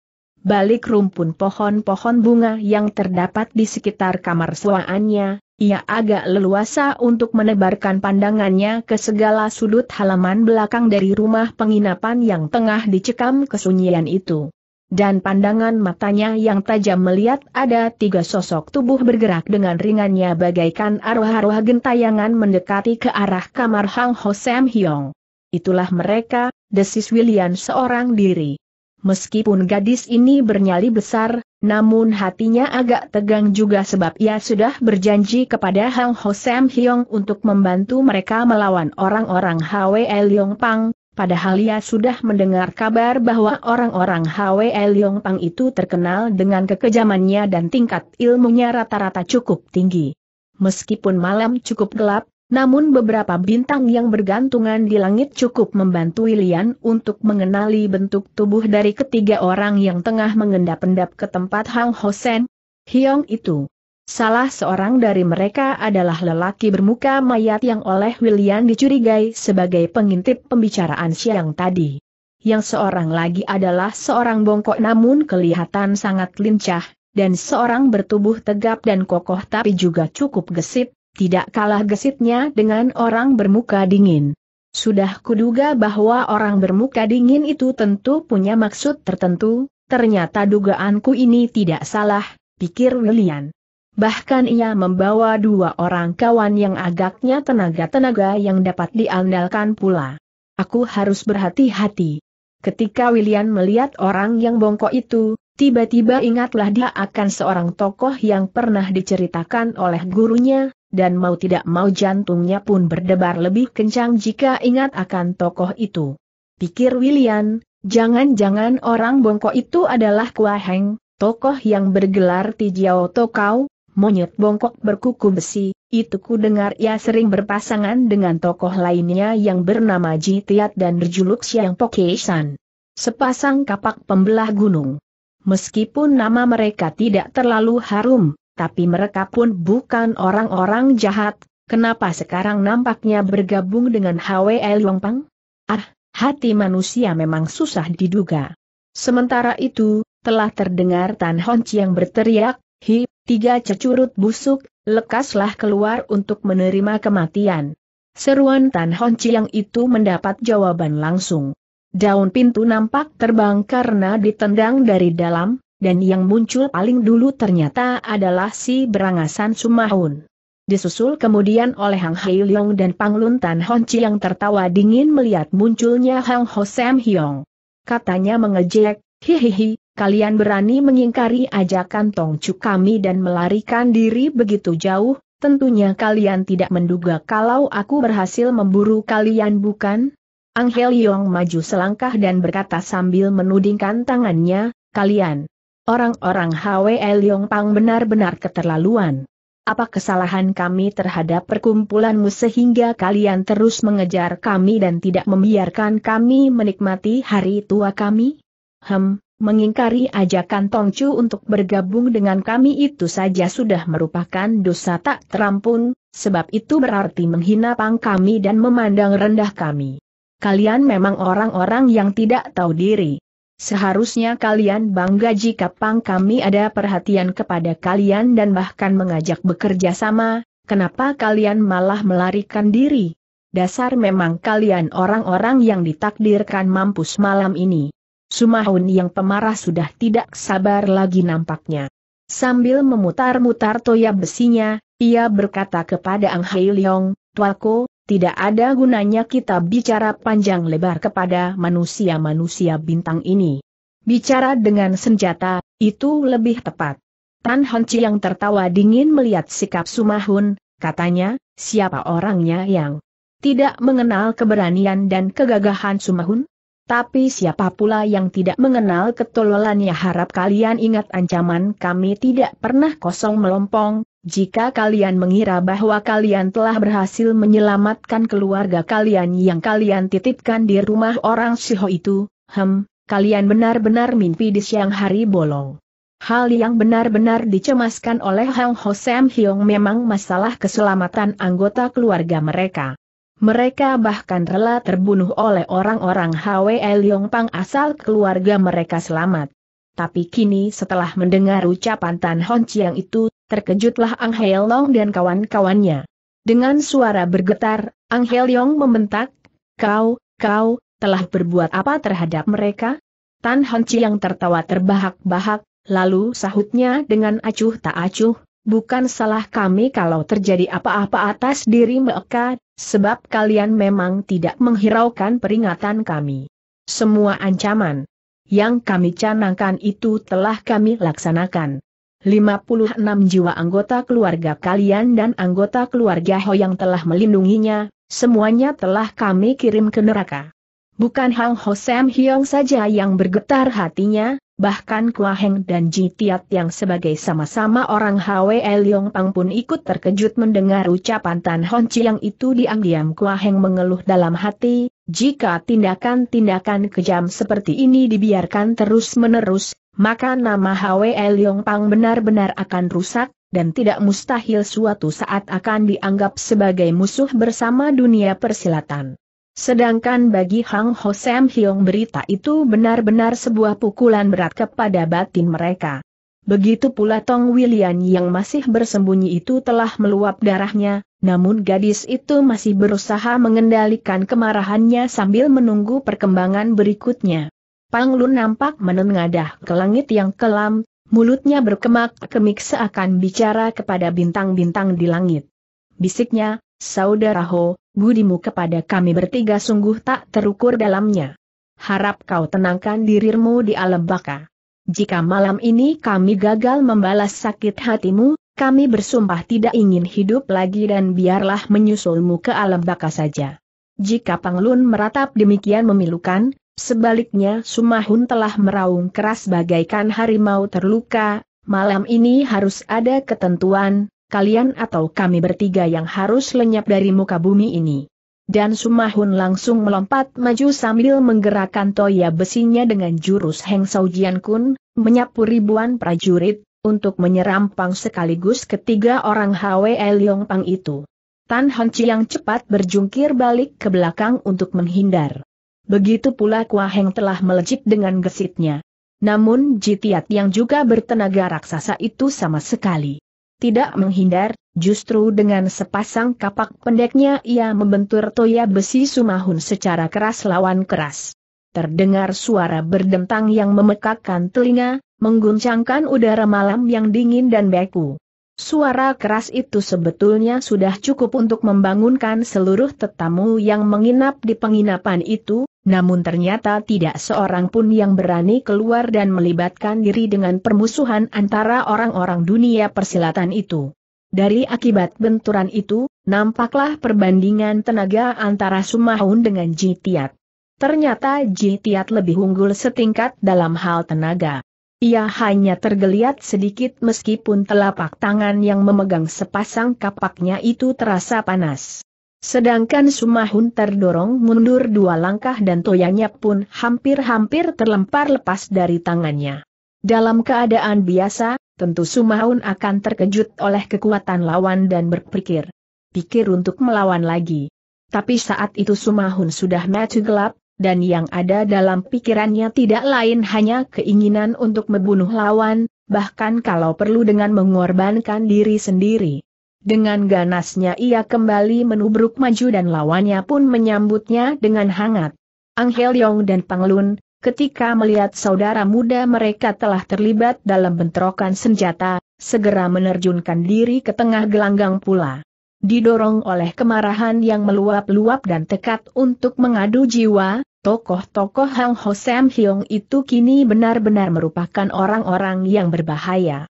balik rumpun pohon-pohon bunga yang terdapat di sekitar kamar suaannya, ia agak leluasa untuk menebarkan pandangannya ke segala sudut halaman belakang dari rumah penginapan yang tengah dicekam kesunyian itu. Dan pandangan matanya yang tajam melihat ada tiga sosok tubuh bergerak dengan ringannya bagaikan arwah-arwah gentayangan mendekati ke arah kamar Hang Ho Sam Hyong. Itulah mereka, desis William seorang diri. Meskipun gadis ini bernyali besar, namun hatinya agak tegang juga sebab ia sudah berjanji kepada Hang Ho Sam Hyong untuk membantu mereka melawan orang-orang Hwe Leong Pang, padahal ia sudah mendengar kabar bahwa orang-orang Hwe Leong Pang itu terkenal dengan kekejamannya dan tingkat ilmunya rata-rata cukup tinggi. Meskipun malam cukup gelap, namun beberapa bintang yang bergantungan di langit cukup membantu Lian untuk mengenali bentuk tubuh dari ketiga orang yang tengah mengendap-endap ke tempat Hang Hosen, Hyong itu. Salah seorang dari mereka adalah lelaki bermuka mayat yang oleh William dicurigai sebagai pengintip pembicaraan siang tadi. Yang seorang lagi adalah seorang bongkok namun kelihatan sangat lincah, dan seorang bertubuh tegap dan kokoh tapi juga cukup gesit, tidak kalah gesitnya dengan orang bermuka dingin. Sudah kuduga bahwa orang bermuka dingin itu tentu punya maksud tertentu, ternyata dugaanku ini tidak salah, pikir William. Bahkan ia membawa dua orang kawan yang agaknya tenaga-tenaga yang dapat diandalkan pula. Aku harus berhati-hati. Ketika William melihat orang yang bongkok itu, tiba-tiba ingatlah dia akan seorang tokoh yang pernah diceritakan oleh gurunya, dan mau tidak mau jantungnya pun berdebar lebih kencang jika ingat akan tokoh itu. Pikir William, jangan-jangan orang bongkok itu adalah Kuaheng, tokoh yang bergelar Tijiao Tokau, monyet bongkok berkuku besi, itu ku dengar ia sering berpasangan dengan tokoh lainnya yang bernama Ji Tiat dan berjuluk Siang Pokesan. Sepasang kapak pembelah gunung. Meskipun nama mereka tidak terlalu harum, tapi mereka pun bukan orang-orang jahat, kenapa sekarang nampaknya bergabung dengan HWL Yongpang? Ah, hati manusia memang susah diduga. Sementara itu, telah terdengar Tan Hon yang berteriak, Hi, tiga cecurut busuk, lekaslah keluar untuk menerima kematian. Seruan Tan Hon yang itu mendapat jawaban langsung. Daun pintu nampak terbang karena ditendang dari dalam, dan yang muncul paling dulu ternyata adalah si berangasan Sumahun. Disusul kemudian oleh Hang Hei Leong dan Panglun Tan Honci yang tertawa dingin melihat munculnya Hang Ho Sam Hyong. Katanya mengejek, hihihi, kalian berani mengingkari ajakan Tong Chu kami dan melarikan diri begitu jauh, tentunya kalian tidak menduga kalau aku berhasil memburu kalian bukan? Ang Hei Leong maju selangkah dan berkata sambil menudingkan tangannya, kalian, Orang-orang Hwe Pang benar-benar keterlaluan. Apa kesalahan kami terhadap perkumpulanmu sehingga kalian terus mengejar kami dan tidak membiarkan kami menikmati hari tua kami? Hem, mengingkari ajakan Tongcu untuk bergabung dengan kami itu saja sudah merupakan dosa tak terampun, sebab itu berarti menghina pang kami dan memandang rendah kami. Kalian memang orang-orang yang tidak tahu diri. Seharusnya kalian bangga jika pang kami ada perhatian kepada kalian dan bahkan mengajak bekerja sama, kenapa kalian malah melarikan diri? Dasar memang kalian orang-orang yang ditakdirkan mampus malam ini. Sumahun yang pemarah sudah tidak sabar lagi nampaknya. Sambil memutar-mutar toya besinya, ia berkata kepada Ang Hai Leong, Tuako, tidak ada gunanya kita bicara panjang lebar kepada manusia-manusia bintang ini. Bicara dengan senjata, itu lebih tepat. Tan Honci yang tertawa dingin melihat sikap Sumahun, katanya, siapa orangnya yang tidak mengenal keberanian dan kegagahan Sumahun? Tapi siapa pula yang tidak mengenal ketololannya harap kalian ingat ancaman kami tidak pernah kosong melompong, jika kalian mengira bahwa kalian telah berhasil menyelamatkan keluarga kalian yang kalian titipkan di rumah orang Siho itu, hem, kalian benar-benar mimpi di siang hari bolong. Hal yang benar-benar dicemaskan oleh Hang Ho Sam Hyong memang masalah keselamatan anggota keluarga mereka. Mereka bahkan rela terbunuh oleh orang-orang Hwe Yong Pang asal keluarga mereka selamat. Tapi kini setelah mendengar ucapan Tan Hon Chiang itu, terkejutlah Ang Long dan kawan-kawannya. Dengan suara bergetar, Ang Yong membentak, kau, kau, telah berbuat apa terhadap mereka? Tan Hanci yang tertawa terbahak-bahak, lalu sahutnya dengan acuh tak acuh, bukan salah kami kalau terjadi apa-apa atas diri mereka, sebab kalian memang tidak menghiraukan peringatan kami. Semua ancaman yang kami canangkan itu telah kami laksanakan. 56 jiwa anggota keluarga kalian dan anggota keluarga Ho yang telah melindunginya, semuanya telah kami kirim ke neraka. Bukan Hang Ho Sam Hyong saja yang bergetar hatinya, bahkan Kua Heng dan Ji Tiat yang sebagai sama-sama orang Hwe Leong Pang pun ikut terkejut mendengar ucapan Tan Hon yang itu diam-diam Kua Heng mengeluh dalam hati, jika tindakan-tindakan kejam seperti ini dibiarkan terus-menerus, maka nama Hwe Leong Pang benar-benar akan rusak, dan tidak mustahil suatu saat akan dianggap sebagai musuh bersama dunia persilatan. Sedangkan bagi Hang Ho Sam Hyong berita itu benar-benar sebuah pukulan berat kepada batin mereka. Begitu pula Tong William yang masih bersembunyi itu telah meluap darahnya, namun gadis itu masih berusaha mengendalikan kemarahannya sambil menunggu perkembangan berikutnya. Panglun nampak menengadah ke langit yang kelam, mulutnya berkemak-kemik seakan bicara kepada bintang-bintang di langit. Bisiknya, Saudara Ho, budimu kepada kami bertiga sungguh tak terukur dalamnya. Harap kau tenangkan dirimu di alam baka. Jika malam ini kami gagal membalas sakit hatimu, kami bersumpah tidak ingin hidup lagi dan biarlah menyusulmu ke alam baka saja. Jika Panglun meratap demikian memilukan, Sebaliknya Sumahun telah meraung keras bagaikan harimau terluka, malam ini harus ada ketentuan, kalian atau kami bertiga yang harus lenyap dari muka bumi ini. Dan Sumahun langsung melompat maju sambil menggerakkan toya besinya dengan jurus Heng Saujian Kun, menyapu ribuan prajurit, untuk menyerampang sekaligus ketiga orang Hwe Leong Pang itu. Tan Han yang cepat berjungkir balik ke belakang untuk menghindar. Begitu pula Kuaheng telah melejit dengan gesitnya. Namun Jitiat yang juga bertenaga raksasa itu sama sekali. Tidak menghindar, justru dengan sepasang kapak pendeknya ia membentur toya besi sumahun secara keras lawan keras. Terdengar suara berdentang yang memekakkan telinga, mengguncangkan udara malam yang dingin dan beku. Suara keras itu sebetulnya sudah cukup untuk membangunkan seluruh tetamu yang menginap di penginapan itu, namun ternyata tidak seorang pun yang berani keluar dan melibatkan diri dengan permusuhan antara orang-orang dunia persilatan itu. Dari akibat benturan itu, nampaklah perbandingan tenaga antara Sumahun dengan Jitiat. Ternyata Jitiat lebih unggul setingkat dalam hal tenaga. Ia hanya tergeliat sedikit meskipun telapak tangan yang memegang sepasang kapaknya itu terasa panas. Sedangkan Sumahun terdorong mundur dua langkah dan toyanya pun hampir-hampir terlempar lepas dari tangannya. Dalam keadaan biasa, tentu Sumahun akan terkejut oleh kekuatan lawan dan berpikir. Pikir untuk melawan lagi. Tapi saat itu Sumahun sudah maju gelap, dan yang ada dalam pikirannya tidak lain hanya keinginan untuk membunuh lawan, bahkan kalau perlu dengan mengorbankan diri sendiri. Dengan ganasnya ia kembali menubruk maju dan lawannya pun menyambutnya dengan hangat. Ang Hyeong dan Panglun, ketika melihat saudara muda mereka telah terlibat dalam bentrokan senjata, segera menerjunkan diri ke tengah gelanggang pula. Didorong oleh kemarahan yang meluap-luap dan tekad untuk mengadu jiwa, tokoh-tokoh Hang Ho Sam Hyung itu kini benar-benar merupakan orang-orang yang berbahaya.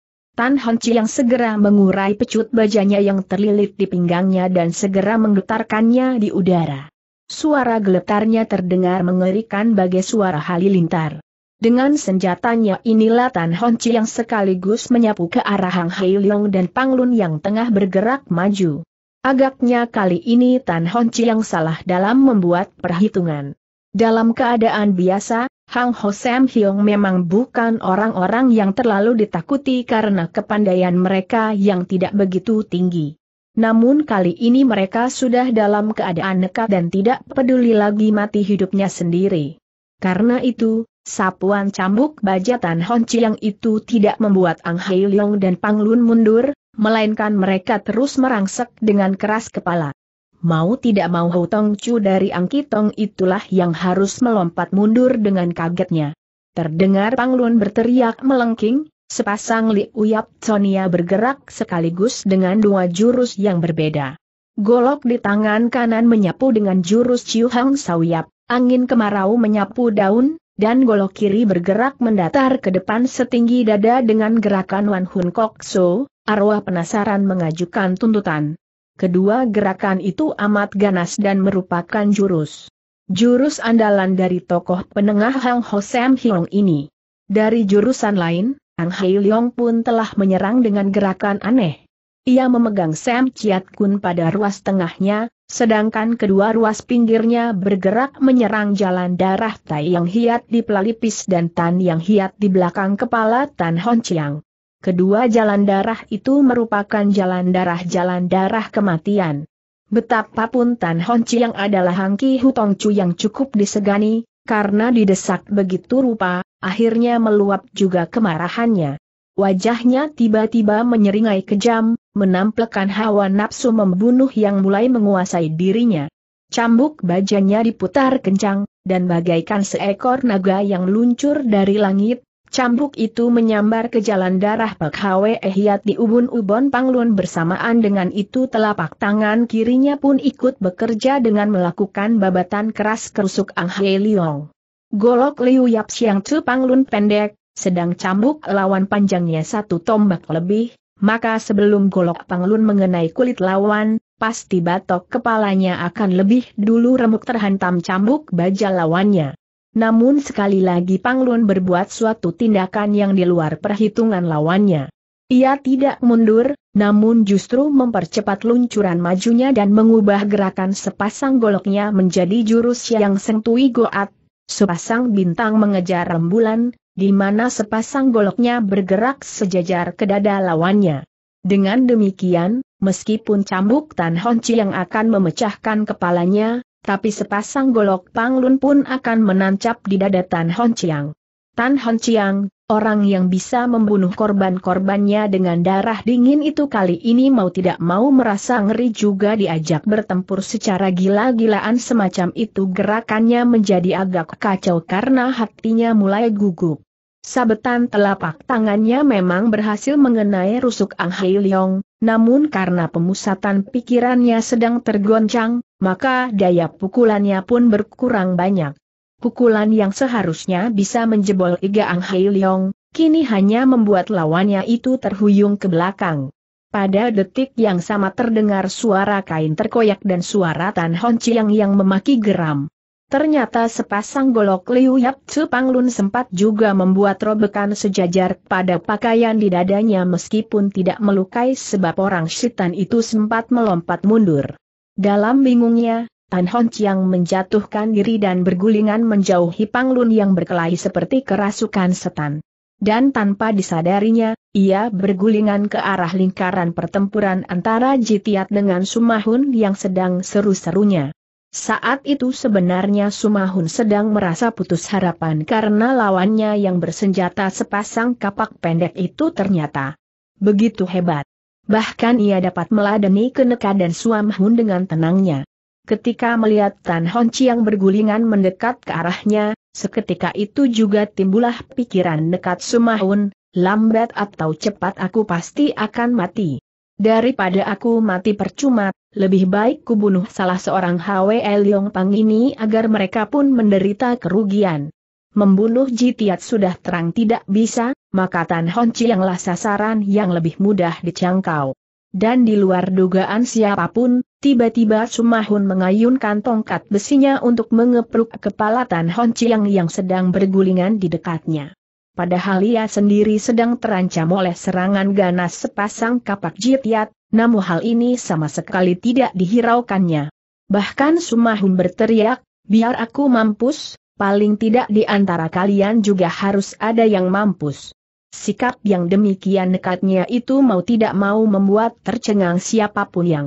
Tan Honci yang segera mengurai pecut bajanya yang terlilit di pinggangnya dan segera menggetarkannya di udara. Suara geletarnya terdengar mengerikan bagai suara halilintar. Dengan senjatanya inilah Tan Honci yang sekaligus menyapu ke arah Hang Heilong dan Panglun yang tengah bergerak maju. Agaknya kali ini Tan Honci yang salah dalam membuat perhitungan. Dalam keadaan biasa, Hang Ho Sam Hyong memang bukan orang-orang yang terlalu ditakuti karena kepandaian mereka yang tidak begitu tinggi. Namun kali ini mereka sudah dalam keadaan nekat dan tidak peduli lagi mati hidupnya sendiri. Karena itu, sapuan cambuk bajatan Hon Chiang itu tidak membuat Ang Hai Leong dan Pang Lun mundur, melainkan mereka terus merangsek dengan keras kepala mau tidak mau Hou Tong Chu dari Angkitong itulah yang harus melompat mundur dengan kagetnya. Terdengar Panglun berteriak melengking, sepasang Li Uyap Sonia bergerak sekaligus dengan dua jurus yang berbeda. Golok di tangan kanan menyapu dengan jurus Chiu Hang Sauyap, angin kemarau menyapu daun, dan golok kiri bergerak mendatar ke depan setinggi dada dengan gerakan Wan Hun Kok So, arwah penasaran mengajukan tuntutan. Kedua gerakan itu amat ganas dan merupakan jurus. Jurus andalan dari tokoh penengah Hang Ho Sam Hyong ini. Dari jurusan lain, Ang Hei Leong pun telah menyerang dengan gerakan aneh. Ia memegang Sam Chiat Kun pada ruas tengahnya, sedangkan kedua ruas pinggirnya bergerak menyerang jalan darah Tai Yang Hiat di pelipis dan Tan Yang Hiat di belakang kepala Tan Hon Chiang. Kedua jalan darah itu merupakan jalan darah-jalan darah kematian. Betapapun Tan Chi yang adalah Ki Hutong Chu yang cukup disegani, karena didesak begitu rupa, akhirnya meluap juga kemarahannya. Wajahnya tiba-tiba menyeringai kejam, menamplekan hawa nafsu membunuh yang mulai menguasai dirinya. Cambuk bajanya diputar kencang, dan bagaikan seekor naga yang luncur dari langit, Cambuk itu menyambar ke jalan darah Pak Hwe Ehyat di ubun-ubon Panglun bersamaan dengan itu telapak tangan kirinya pun ikut bekerja dengan melakukan babatan keras kerusuk Ang Hei Leong. Golok Liu Yap Siang Tu Panglun pendek, sedang cambuk lawan panjangnya satu tombak lebih, maka sebelum golok Panglun mengenai kulit lawan, pasti batok kepalanya akan lebih dulu remuk terhantam cambuk baja lawannya. Namun sekali lagi Panglun berbuat suatu tindakan yang di luar perhitungan lawannya. Ia tidak mundur, namun justru mempercepat luncuran majunya dan mengubah gerakan sepasang goloknya menjadi jurus yang sentui goat, sepasang bintang mengejar rembulan, di mana sepasang goloknya bergerak sejajar ke dada lawannya. Dengan demikian, meskipun cambuk Tan Honci yang akan memecahkan kepalanya, tapi sepasang golok panglun pun akan menancap di dada Tan Hon Chiang. Tan Hon Chiang, orang yang bisa membunuh korban-korbannya dengan darah dingin itu kali ini mau tidak mau merasa ngeri juga diajak bertempur secara gila-gilaan semacam itu gerakannya menjadi agak kacau karena hatinya mulai gugup. Sabetan telapak tangannya memang berhasil mengenai rusuk Ang Hei Leong, namun karena pemusatan pikirannya sedang tergoncang, maka daya pukulannya pun berkurang banyak. Pukulan yang seharusnya bisa menjebol iga Ang Hei Leong, kini hanya membuat lawannya itu terhuyung ke belakang. Pada detik yang sama terdengar suara kain terkoyak dan suara Tan Hon Chiang yang memaki geram. Ternyata sepasang golok Liu Yap Tzu Panglun sempat juga membuat robekan sejajar pada pakaian di dadanya meskipun tidak melukai sebab orang setan itu sempat melompat mundur. Dalam bingungnya, Tan Hon Chiang menjatuhkan diri dan bergulingan menjauhi Panglun yang berkelahi seperti kerasukan setan. Dan tanpa disadarinya, ia bergulingan ke arah lingkaran pertempuran antara Jitiat dengan Sumahun yang sedang seru-serunya. Saat itu sebenarnya Sumahun sedang merasa putus harapan karena lawannya yang bersenjata sepasang kapak pendek itu ternyata begitu hebat. Bahkan ia dapat meladeni Keneka dan Suamhun dengan tenangnya. Ketika melihat Tan Honci yang bergulingan mendekat ke arahnya, seketika itu juga timbullah pikiran dekat Sumahun, lambat atau cepat aku pasti akan mati. Daripada aku mati percuma, lebih baik kubunuh salah seorang Hwe Leong Pang ini agar mereka pun menderita kerugian. Membunuh Jitiat sudah terang tidak bisa, maka Tan Honci yanglah sasaran yang lebih mudah dicangkau. Dan di luar dugaan siapapun, tiba-tiba Sumahun mengayunkan tongkat besinya untuk mengepruk kepala Tan Honci yang yang sedang bergulingan di dekatnya padahal ia sendiri sedang terancam oleh serangan ganas sepasang kapak jitiat, namun hal ini sama sekali tidak dihiraukannya. Bahkan Sumahun berteriak, biar aku mampus, paling tidak di antara kalian juga harus ada yang mampus. Sikap yang demikian nekatnya itu mau tidak mau membuat tercengang siapapun yang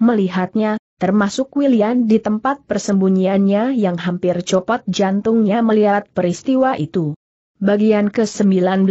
melihatnya, termasuk William di tempat persembunyiannya yang hampir copot jantungnya melihat peristiwa itu bagian ke-19.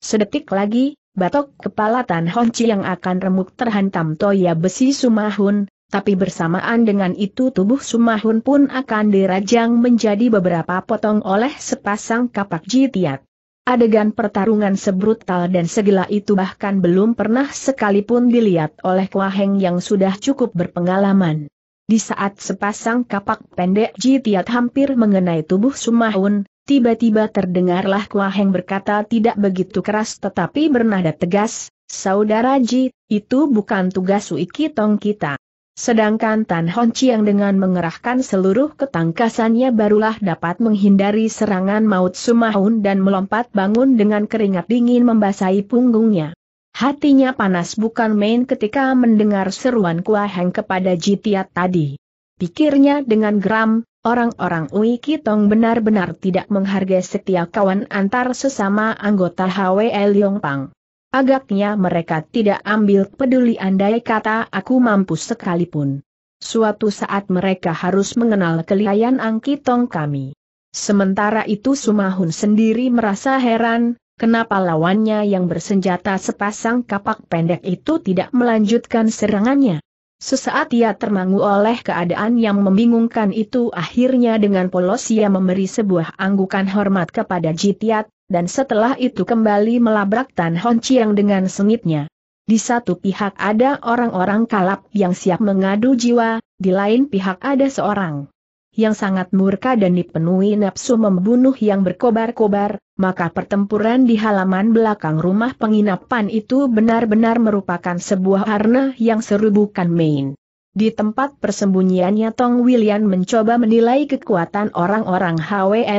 Sedetik lagi, batok kepala Tan Honci yang akan remuk terhantam toya besi Sumahun, tapi bersamaan dengan itu tubuh Sumahun pun akan dirajang menjadi beberapa potong oleh sepasang kapak jitiat. Adegan pertarungan sebrutal dan segila itu bahkan belum pernah sekalipun dilihat oleh Kuaheng yang sudah cukup berpengalaman. Di saat sepasang kapak pendek jitiat hampir mengenai tubuh Sumahun, Tiba-tiba terdengarlah Kuaheng berkata tidak begitu keras tetapi bernada tegas, Saudara Ji, itu bukan tugas Sui Tong kita. Sedangkan Tan Hon Chiang dengan mengerahkan seluruh ketangkasannya barulah dapat menghindari serangan maut Sumahun dan melompat bangun dengan keringat dingin membasahi punggungnya. Hatinya panas bukan main ketika mendengar seruan Kuaheng kepada Ji Tiat tadi. Pikirnya dengan geram, Orang-orang Ui tong benar-benar tidak menghargai setia kawan antar sesama anggota HWL Yong Pang. Agaknya mereka tidak ambil peduli andai kata aku mampu sekalipun. Suatu saat mereka harus mengenal kelihayan angki tong kami. Sementara itu Sumahun sendiri merasa heran, kenapa lawannya yang bersenjata sepasang kapak pendek itu tidak melanjutkan serangannya. Sesaat ia termangu oleh keadaan yang membingungkan itu akhirnya dengan polos ia memberi sebuah anggukan hormat kepada Jitiat, dan setelah itu kembali melabrak Tan Hon Chiang dengan sengitnya. Di satu pihak ada orang-orang kalap yang siap mengadu jiwa, di lain pihak ada seorang yang sangat murka dan dipenuhi nafsu membunuh yang berkobar-kobar, maka pertempuran di halaman belakang rumah penginapan itu benar-benar merupakan sebuah arena yang seru bukan main. Di tempat persembunyiannya Tong William mencoba menilai kekuatan orang-orang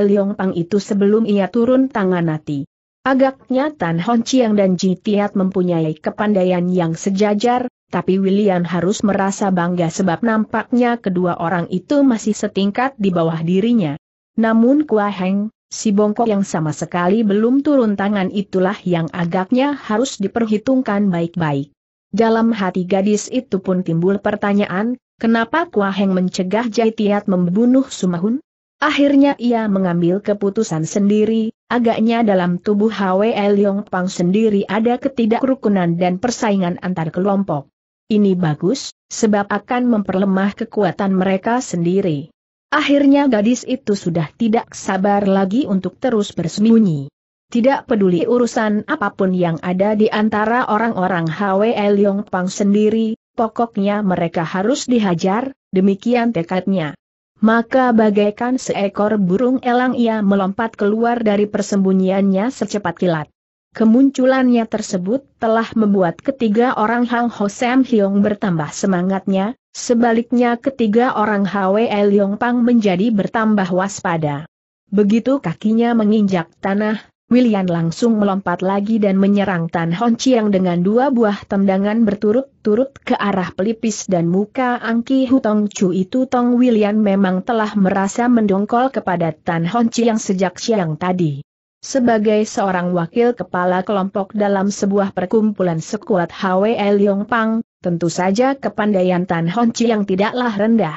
Leong Pang itu sebelum ia turun tangan nanti. Agaknya Tan Hon Chiang dan Ji Tiat mempunyai kepandaian yang sejajar, tapi William harus merasa bangga sebab nampaknya kedua orang itu masih setingkat di bawah dirinya. Namun Kua Heng, si bongkok yang sama sekali belum turun tangan itulah yang agaknya harus diperhitungkan baik-baik. Dalam hati gadis itu pun timbul pertanyaan, kenapa Kua Heng mencegah Jaitiat membunuh Sumahun? Akhirnya ia mengambil keputusan sendiri, agaknya dalam tubuh HWL Yong Pang sendiri ada ketidakrukunan dan persaingan antar kelompok. Ini bagus, sebab akan memperlemah kekuatan mereka sendiri. Akhirnya gadis itu sudah tidak sabar lagi untuk terus bersembunyi. Tidak peduli urusan apapun yang ada di antara orang-orang HWE Leong Pang sendiri, pokoknya mereka harus dihajar, demikian tekadnya. Maka bagaikan seekor burung elang ia melompat keluar dari persembunyiannya secepat kilat. Kemunculannya tersebut telah membuat ketiga orang Hang Ho Sam Hyong bertambah semangatnya, sebaliknya ketiga orang Hwe Leong Pang menjadi bertambah waspada. Begitu kakinya menginjak tanah, William langsung melompat lagi dan menyerang Tan Hon Chiang dengan dua buah tendangan berturut-turut ke arah pelipis dan muka Angki Hutong Chu itu Tong William memang telah merasa mendongkol kepada Tan Hon Chiang sejak siang tadi. Sebagai seorang wakil kepala kelompok dalam sebuah perkumpulan sekuat HWL Pang, tentu saja kepandaian Tan Honchi yang tidaklah rendah.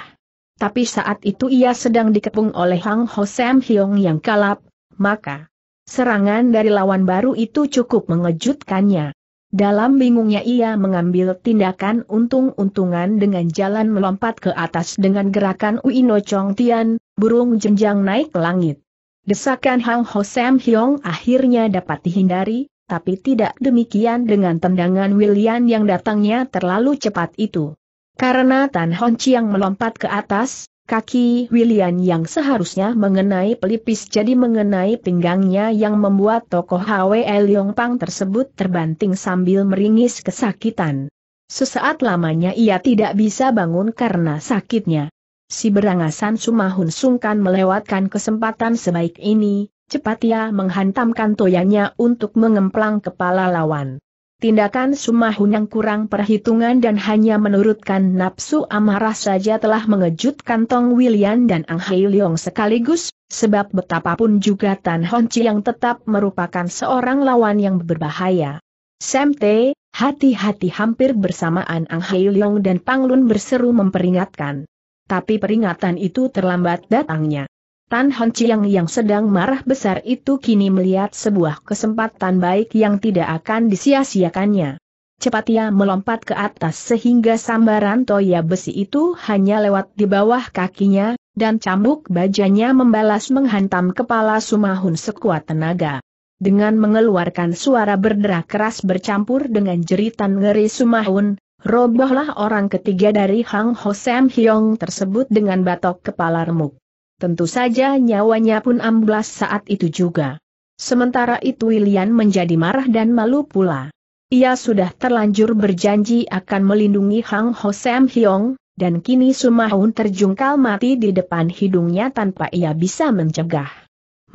Tapi saat itu ia sedang dikepung oleh Hang Ho Sam Hyong yang kalap, maka serangan dari lawan baru itu cukup mengejutkannya. Dalam bingungnya ia mengambil tindakan untung-untungan dengan jalan melompat ke atas dengan gerakan Uino Chong Tian, burung jenjang naik ke langit. Desakan Hang Ho Sam Hyong akhirnya dapat dihindari, tapi tidak demikian dengan tendangan William yang datangnya terlalu cepat itu. Karena Tan Hon Chiang melompat ke atas, kaki William yang seharusnya mengenai pelipis jadi mengenai pinggangnya yang membuat tokoh Hwe Leong Pang tersebut terbanting sambil meringis kesakitan. Sesaat lamanya ia tidak bisa bangun karena sakitnya. Si berangasan Sumahun sungkan melewatkan kesempatan sebaik ini, cepat ia menghantamkan toyanya untuk mengemplang kepala lawan. Tindakan Sumahun yang kurang perhitungan dan hanya menurutkan nafsu amarah saja telah mengejutkan Tong William dan Ang Hei Leong sekaligus, sebab betapapun juga Tan Chi yang tetap merupakan seorang lawan yang berbahaya. Sam T, hati-hati hampir bersamaan Ang Hei Leong dan Pang Lun berseru memperingatkan tapi peringatan itu terlambat datangnya. Tan Hon Chiang yang sedang marah besar itu kini melihat sebuah kesempatan baik yang tidak akan disia-siakannya. Cepat ia melompat ke atas sehingga sambaran toya besi itu hanya lewat di bawah kakinya, dan cambuk bajanya membalas menghantam kepala Sumahun sekuat tenaga. Dengan mengeluarkan suara berderak keras bercampur dengan jeritan ngeri Sumahun, robohlah orang ketiga dari Hang Ho Sam Hyong tersebut dengan batok kepala remuk. Tentu saja nyawanya pun amblas saat itu juga. Sementara itu William menjadi marah dan malu pula. Ia sudah terlanjur berjanji akan melindungi Hang Ho Sam Hyong, dan kini Sumahun terjungkal mati di depan hidungnya tanpa ia bisa mencegah.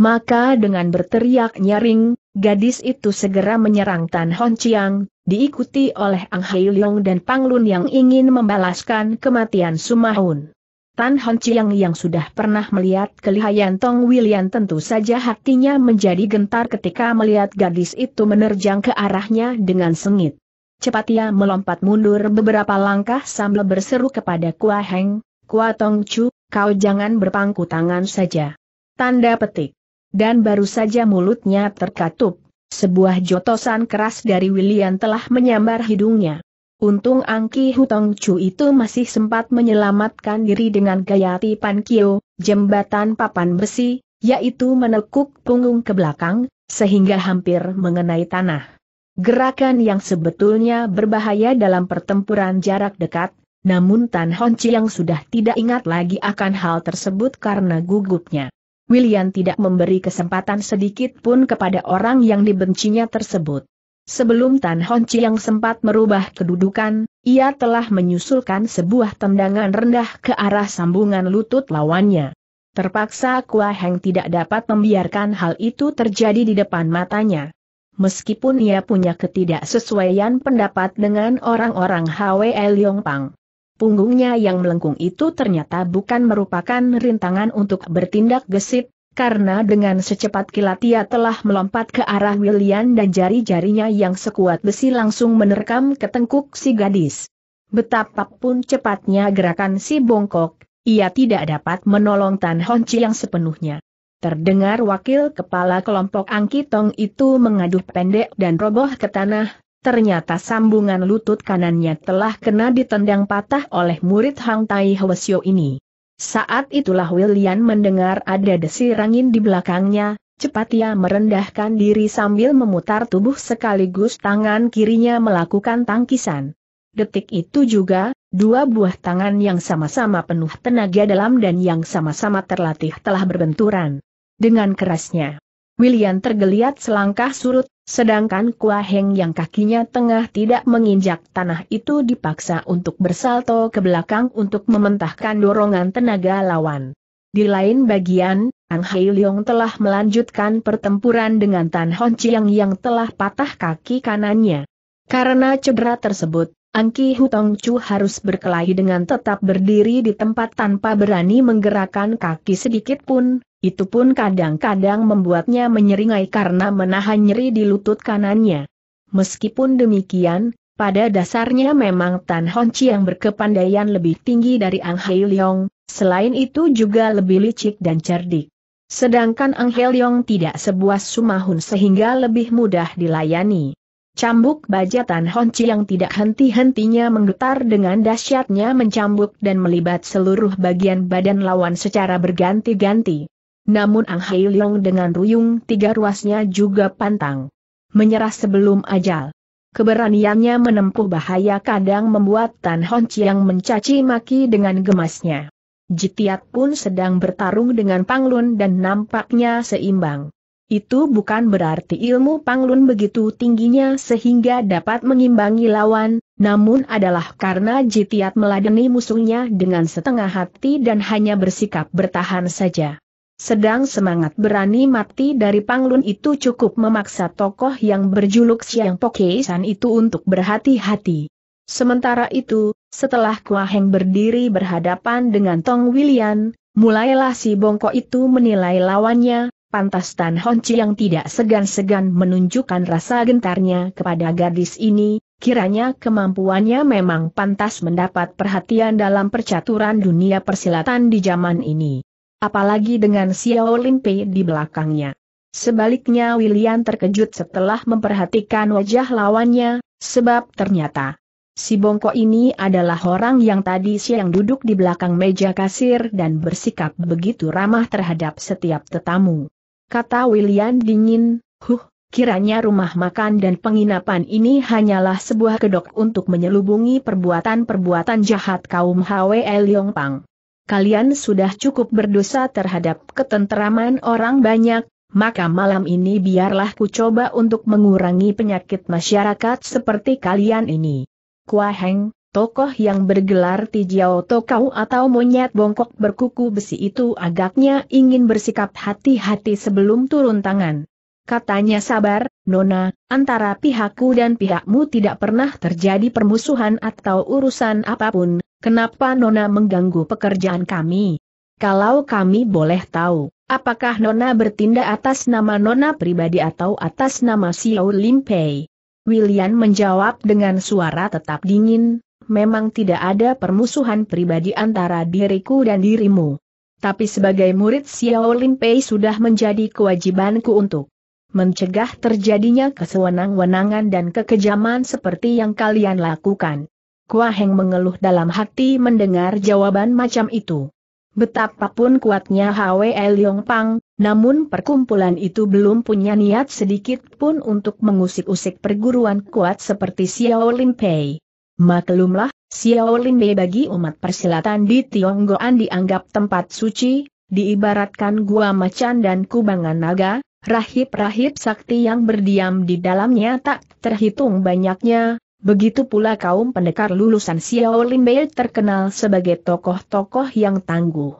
Maka dengan berteriak nyaring, gadis itu segera menyerang Tan Hon Chiang, diikuti oleh Ang Hai Hailiong dan Pang Lun yang ingin membalaskan kematian Sumahun. Tan Hon Chiang yang sudah pernah melihat kelihayan Tong William tentu saja hatinya menjadi gentar ketika melihat gadis itu menerjang ke arahnya dengan sengit. Cepat ia melompat mundur beberapa langkah sambil berseru kepada Kua Heng, Kua Tong Chu, kau jangan berpangku tangan saja. Tanda petik. Dan baru saja mulutnya terkatup, sebuah jotosan keras dari William telah menyambar hidungnya. Untung Angki Hutong Chu itu masih sempat menyelamatkan diri dengan gaya tipan kio, jembatan papan besi, yaitu menekuk punggung ke belakang, sehingga hampir mengenai tanah. Gerakan yang sebetulnya berbahaya dalam pertempuran jarak dekat, namun Tan Honci yang sudah tidak ingat lagi akan hal tersebut karena gugupnya. William tidak memberi kesempatan sedikit pun kepada orang yang dibencinya tersebut. Sebelum Tan Honchi yang sempat merubah kedudukan, ia telah menyusulkan sebuah tendangan rendah ke arah sambungan lutut lawannya. Terpaksa Kua Heng tidak dapat membiarkan hal itu terjadi di depan matanya. Meskipun ia punya ketidaksesuaian pendapat dengan orang-orang HWL Yongpang. Punggungnya yang melengkung itu ternyata bukan merupakan rintangan untuk bertindak gesit, karena dengan secepat kilat ia telah melompat ke arah William dan jari-jarinya yang sekuat besi langsung menerkam ke tengkuk si gadis. Betapapun cepatnya gerakan si bongkok, ia tidak dapat menolong Tan Honci yang sepenuhnya. Terdengar wakil kepala kelompok Angkitong itu mengaduh pendek dan roboh ke tanah, Ternyata sambungan lutut kanannya telah kena ditendang patah oleh murid Hang Tai Hwasyo ini. Saat itulah William mendengar ada desir angin di belakangnya, cepat ia merendahkan diri sambil memutar tubuh sekaligus tangan kirinya melakukan tangkisan. Detik itu juga, dua buah tangan yang sama-sama penuh tenaga dalam dan yang sama-sama terlatih telah berbenturan. Dengan kerasnya, William tergeliat selangkah surut, sedangkan Kua Heng yang kakinya tengah tidak menginjak tanah itu dipaksa untuk bersalto ke belakang untuk mementahkan dorongan tenaga lawan. Di lain bagian, Ang Hai Leong telah melanjutkan pertempuran dengan Tan Hon Chiang yang telah patah kaki kanannya. Karena cedera tersebut, Angki Hutong Chu harus berkelahi dengan tetap berdiri di tempat tanpa berani menggerakkan kaki sedikit pun, itu pun kadang-kadang membuatnya menyeringai karena menahan nyeri di lutut kanannya. Meskipun demikian, pada dasarnya memang Tan Honchi yang berkepandaian lebih tinggi dari Ang Hei Leong, selain itu juga lebih licik dan cerdik. Sedangkan Ang Hei Leong tidak sebuah sumahun sehingga lebih mudah dilayani. Cambuk baja Tan Honci yang tidak henti-hentinya menggetar dengan dahsyatnya mencambuk dan melibat seluruh bagian badan lawan secara berganti-ganti. Namun Ang Hai Leong dengan ruyung tiga ruasnya juga pantang. Menyerah sebelum ajal. Keberaniannya menempuh bahaya kadang membuat Tan Honci yang mencaci maki dengan gemasnya. Jitiat pun sedang bertarung dengan Panglun dan nampaknya seimbang. Itu bukan berarti ilmu Panglun begitu tingginya sehingga dapat mengimbangi lawan, namun adalah karena Jitiat meladeni musuhnya dengan setengah hati dan hanya bersikap bertahan saja. Sedang semangat berani mati dari Panglun itu cukup memaksa tokoh yang berjuluk Siang Pokesan itu untuk berhati-hati. Sementara itu, setelah Kuaheng berdiri berhadapan dengan Tong William, mulailah si bongkok itu menilai lawannya, Pantas Tan Honci yang tidak segan-segan menunjukkan rasa gentarnya kepada gadis ini, kiranya kemampuannya memang pantas mendapat perhatian dalam percaturan dunia persilatan di zaman ini. Apalagi dengan Xiao Pei di belakangnya. Sebaliknya William terkejut setelah memperhatikan wajah lawannya, sebab ternyata si Bongko ini adalah orang yang tadi siang duduk di belakang meja kasir dan bersikap begitu ramah terhadap setiap tetamu kata William dingin, huh, kiranya rumah makan dan penginapan ini hanyalah sebuah kedok untuk menyelubungi perbuatan-perbuatan jahat kaum HWL Pang. Kalian sudah cukup berdosa terhadap ketenteraman orang banyak, maka malam ini biarlah ku coba untuk mengurangi penyakit masyarakat seperti kalian ini. Kuaheng, Tokoh yang bergelar Tijiao Tokau atau monyet bongkok berkuku besi itu agaknya ingin bersikap hati-hati sebelum turun tangan. Katanya sabar, Nona, antara pihakku dan pihakmu tidak pernah terjadi permusuhan atau urusan apapun, kenapa Nona mengganggu pekerjaan kami? Kalau kami boleh tahu, apakah Nona bertindak atas nama Nona pribadi atau atas nama Xiao Limpei? William menjawab dengan suara tetap dingin, memang tidak ada permusuhan pribadi antara diriku dan dirimu. Tapi sebagai murid Xiao Lin Pei sudah menjadi kewajibanku untuk mencegah terjadinya kesewenang-wenangan dan kekejaman seperti yang kalian lakukan. Kua Heng mengeluh dalam hati mendengar jawaban macam itu. Betapapun kuatnya Hwe Liong Pang, namun perkumpulan itu belum punya niat sedikit pun untuk mengusik-usik perguruan kuat seperti Xiao Lin Pei. Maklumlah, Xiaolin bagi umat persilatan di Tionggoan dianggap tempat suci, diibaratkan gua macan dan kubangan naga, rahib-rahib sakti yang berdiam di dalamnya tak terhitung banyaknya, begitu pula kaum pendekar lulusan Xiaolin terkenal sebagai tokoh-tokoh yang tangguh.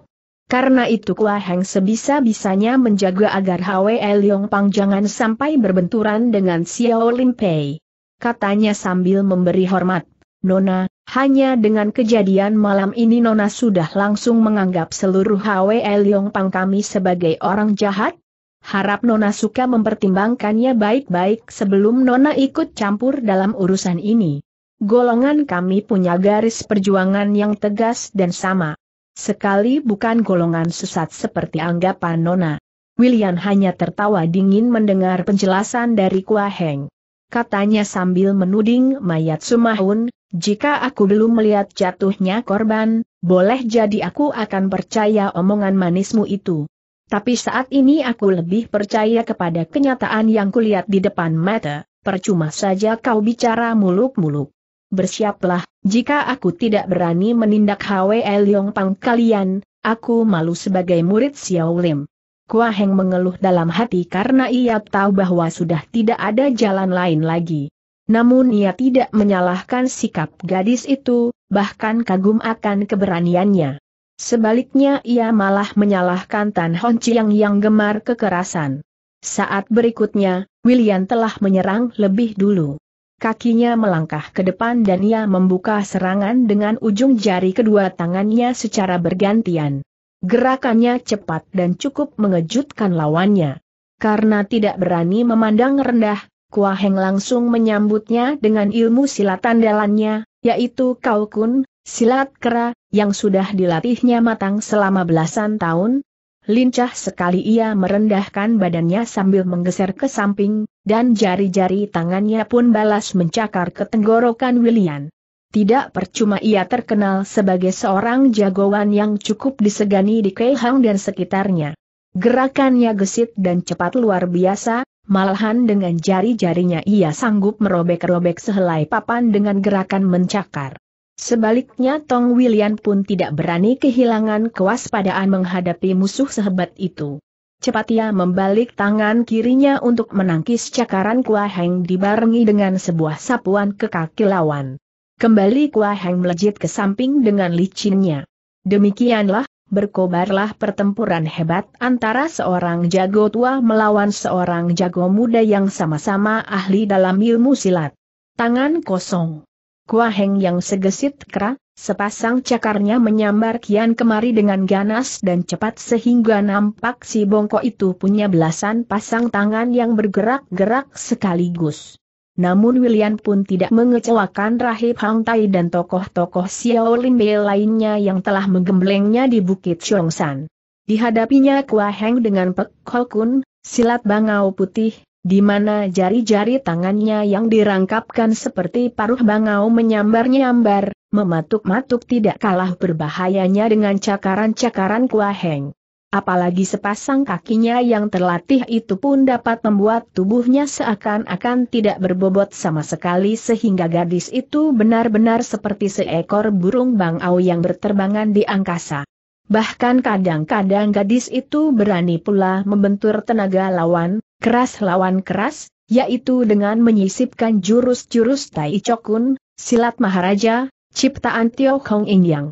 Karena itu Kua Heng sebisa-bisanya menjaga agar Hwe Liong Pang jangan sampai berbenturan dengan Xiaolin Pei. Katanya sambil memberi hormat. Nona, hanya dengan kejadian malam ini Nona sudah langsung menganggap seluruh HWL Pang kami sebagai orang jahat? Harap Nona suka mempertimbangkannya baik-baik sebelum Nona ikut campur dalam urusan ini. Golongan kami punya garis perjuangan yang tegas dan sama. Sekali bukan golongan sesat seperti anggapan Nona. William hanya tertawa dingin mendengar penjelasan dari Kua Heng. Katanya sambil menuding mayat Sumahun, jika aku belum melihat jatuhnya korban, boleh jadi aku akan percaya omongan manismu itu. Tapi saat ini aku lebih percaya kepada kenyataan yang kulihat di depan mata, percuma saja kau bicara muluk-muluk. Bersiaplah, jika aku tidak berani menindak HWL Pang kalian, aku malu sebagai murid Xiao Lim. Kua Heng mengeluh dalam hati karena ia tahu bahwa sudah tidak ada jalan lain lagi. Namun ia tidak menyalahkan sikap gadis itu, bahkan kagum akan keberaniannya. Sebaliknya ia malah menyalahkan Tan Hon Chiang yang gemar kekerasan. Saat berikutnya, William telah menyerang lebih dulu. Kakinya melangkah ke depan dan ia membuka serangan dengan ujung jari kedua tangannya secara bergantian. Gerakannya cepat dan cukup mengejutkan lawannya. Karena tidak berani memandang rendah, Kuaheng langsung menyambutnya dengan ilmu silat andalannya, yaitu Kau Kun, silat kera, yang sudah dilatihnya matang selama belasan tahun. Lincah sekali ia merendahkan badannya sambil menggeser ke samping, dan jari-jari tangannya pun balas mencakar ke tenggorokan William. Tidak percuma ia terkenal sebagai seorang jagoan yang cukup disegani di Keihang dan sekitarnya. Gerakannya gesit dan cepat luar biasa, malahan dengan jari-jarinya ia sanggup merobek-robek sehelai papan dengan gerakan mencakar. Sebaliknya Tong William pun tidak berani kehilangan kewaspadaan menghadapi musuh sehebat itu. Cepat ia membalik tangan kirinya untuk menangkis cakaran Kua Heng dibarengi dengan sebuah sapuan ke kaki lawan. Kembali Kua Heng melejit ke samping dengan licinnya. Demikianlah, berkobarlah pertempuran hebat antara seorang jago tua melawan seorang jago muda yang sama-sama ahli dalam ilmu silat. Tangan kosong. kuaheng yang segesit kera, sepasang cakarnya menyambar kian kemari dengan ganas dan cepat sehingga nampak si bongko itu punya belasan pasang tangan yang bergerak-gerak sekaligus. Namun William pun tidak mengecewakan Rahib Hang Tai dan tokoh-tokoh Xiao Bei lainnya yang telah menggemblengnya di Bukit Chongsan. Dihadapinya Kua Heng dengan Pek Kun, silat bangau putih, di mana jari-jari tangannya yang dirangkapkan seperti paruh bangau menyambar-nyambar, mematuk-matuk tidak kalah berbahayanya dengan cakaran-cakaran Kua Heng apalagi sepasang kakinya yang terlatih itu pun dapat membuat tubuhnya seakan-akan tidak berbobot sama sekali sehingga gadis itu benar-benar seperti seekor burung bangau yang berterbangan di angkasa. Bahkan kadang-kadang gadis itu berani pula membentur tenaga lawan, keras lawan keras, yaitu dengan menyisipkan jurus-jurus Tai Chokun, silat Maharaja, ciptaan Tio Kong Ing Yang.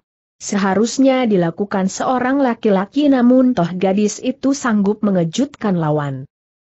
Seharusnya dilakukan seorang laki-laki namun toh gadis itu sanggup mengejutkan lawan.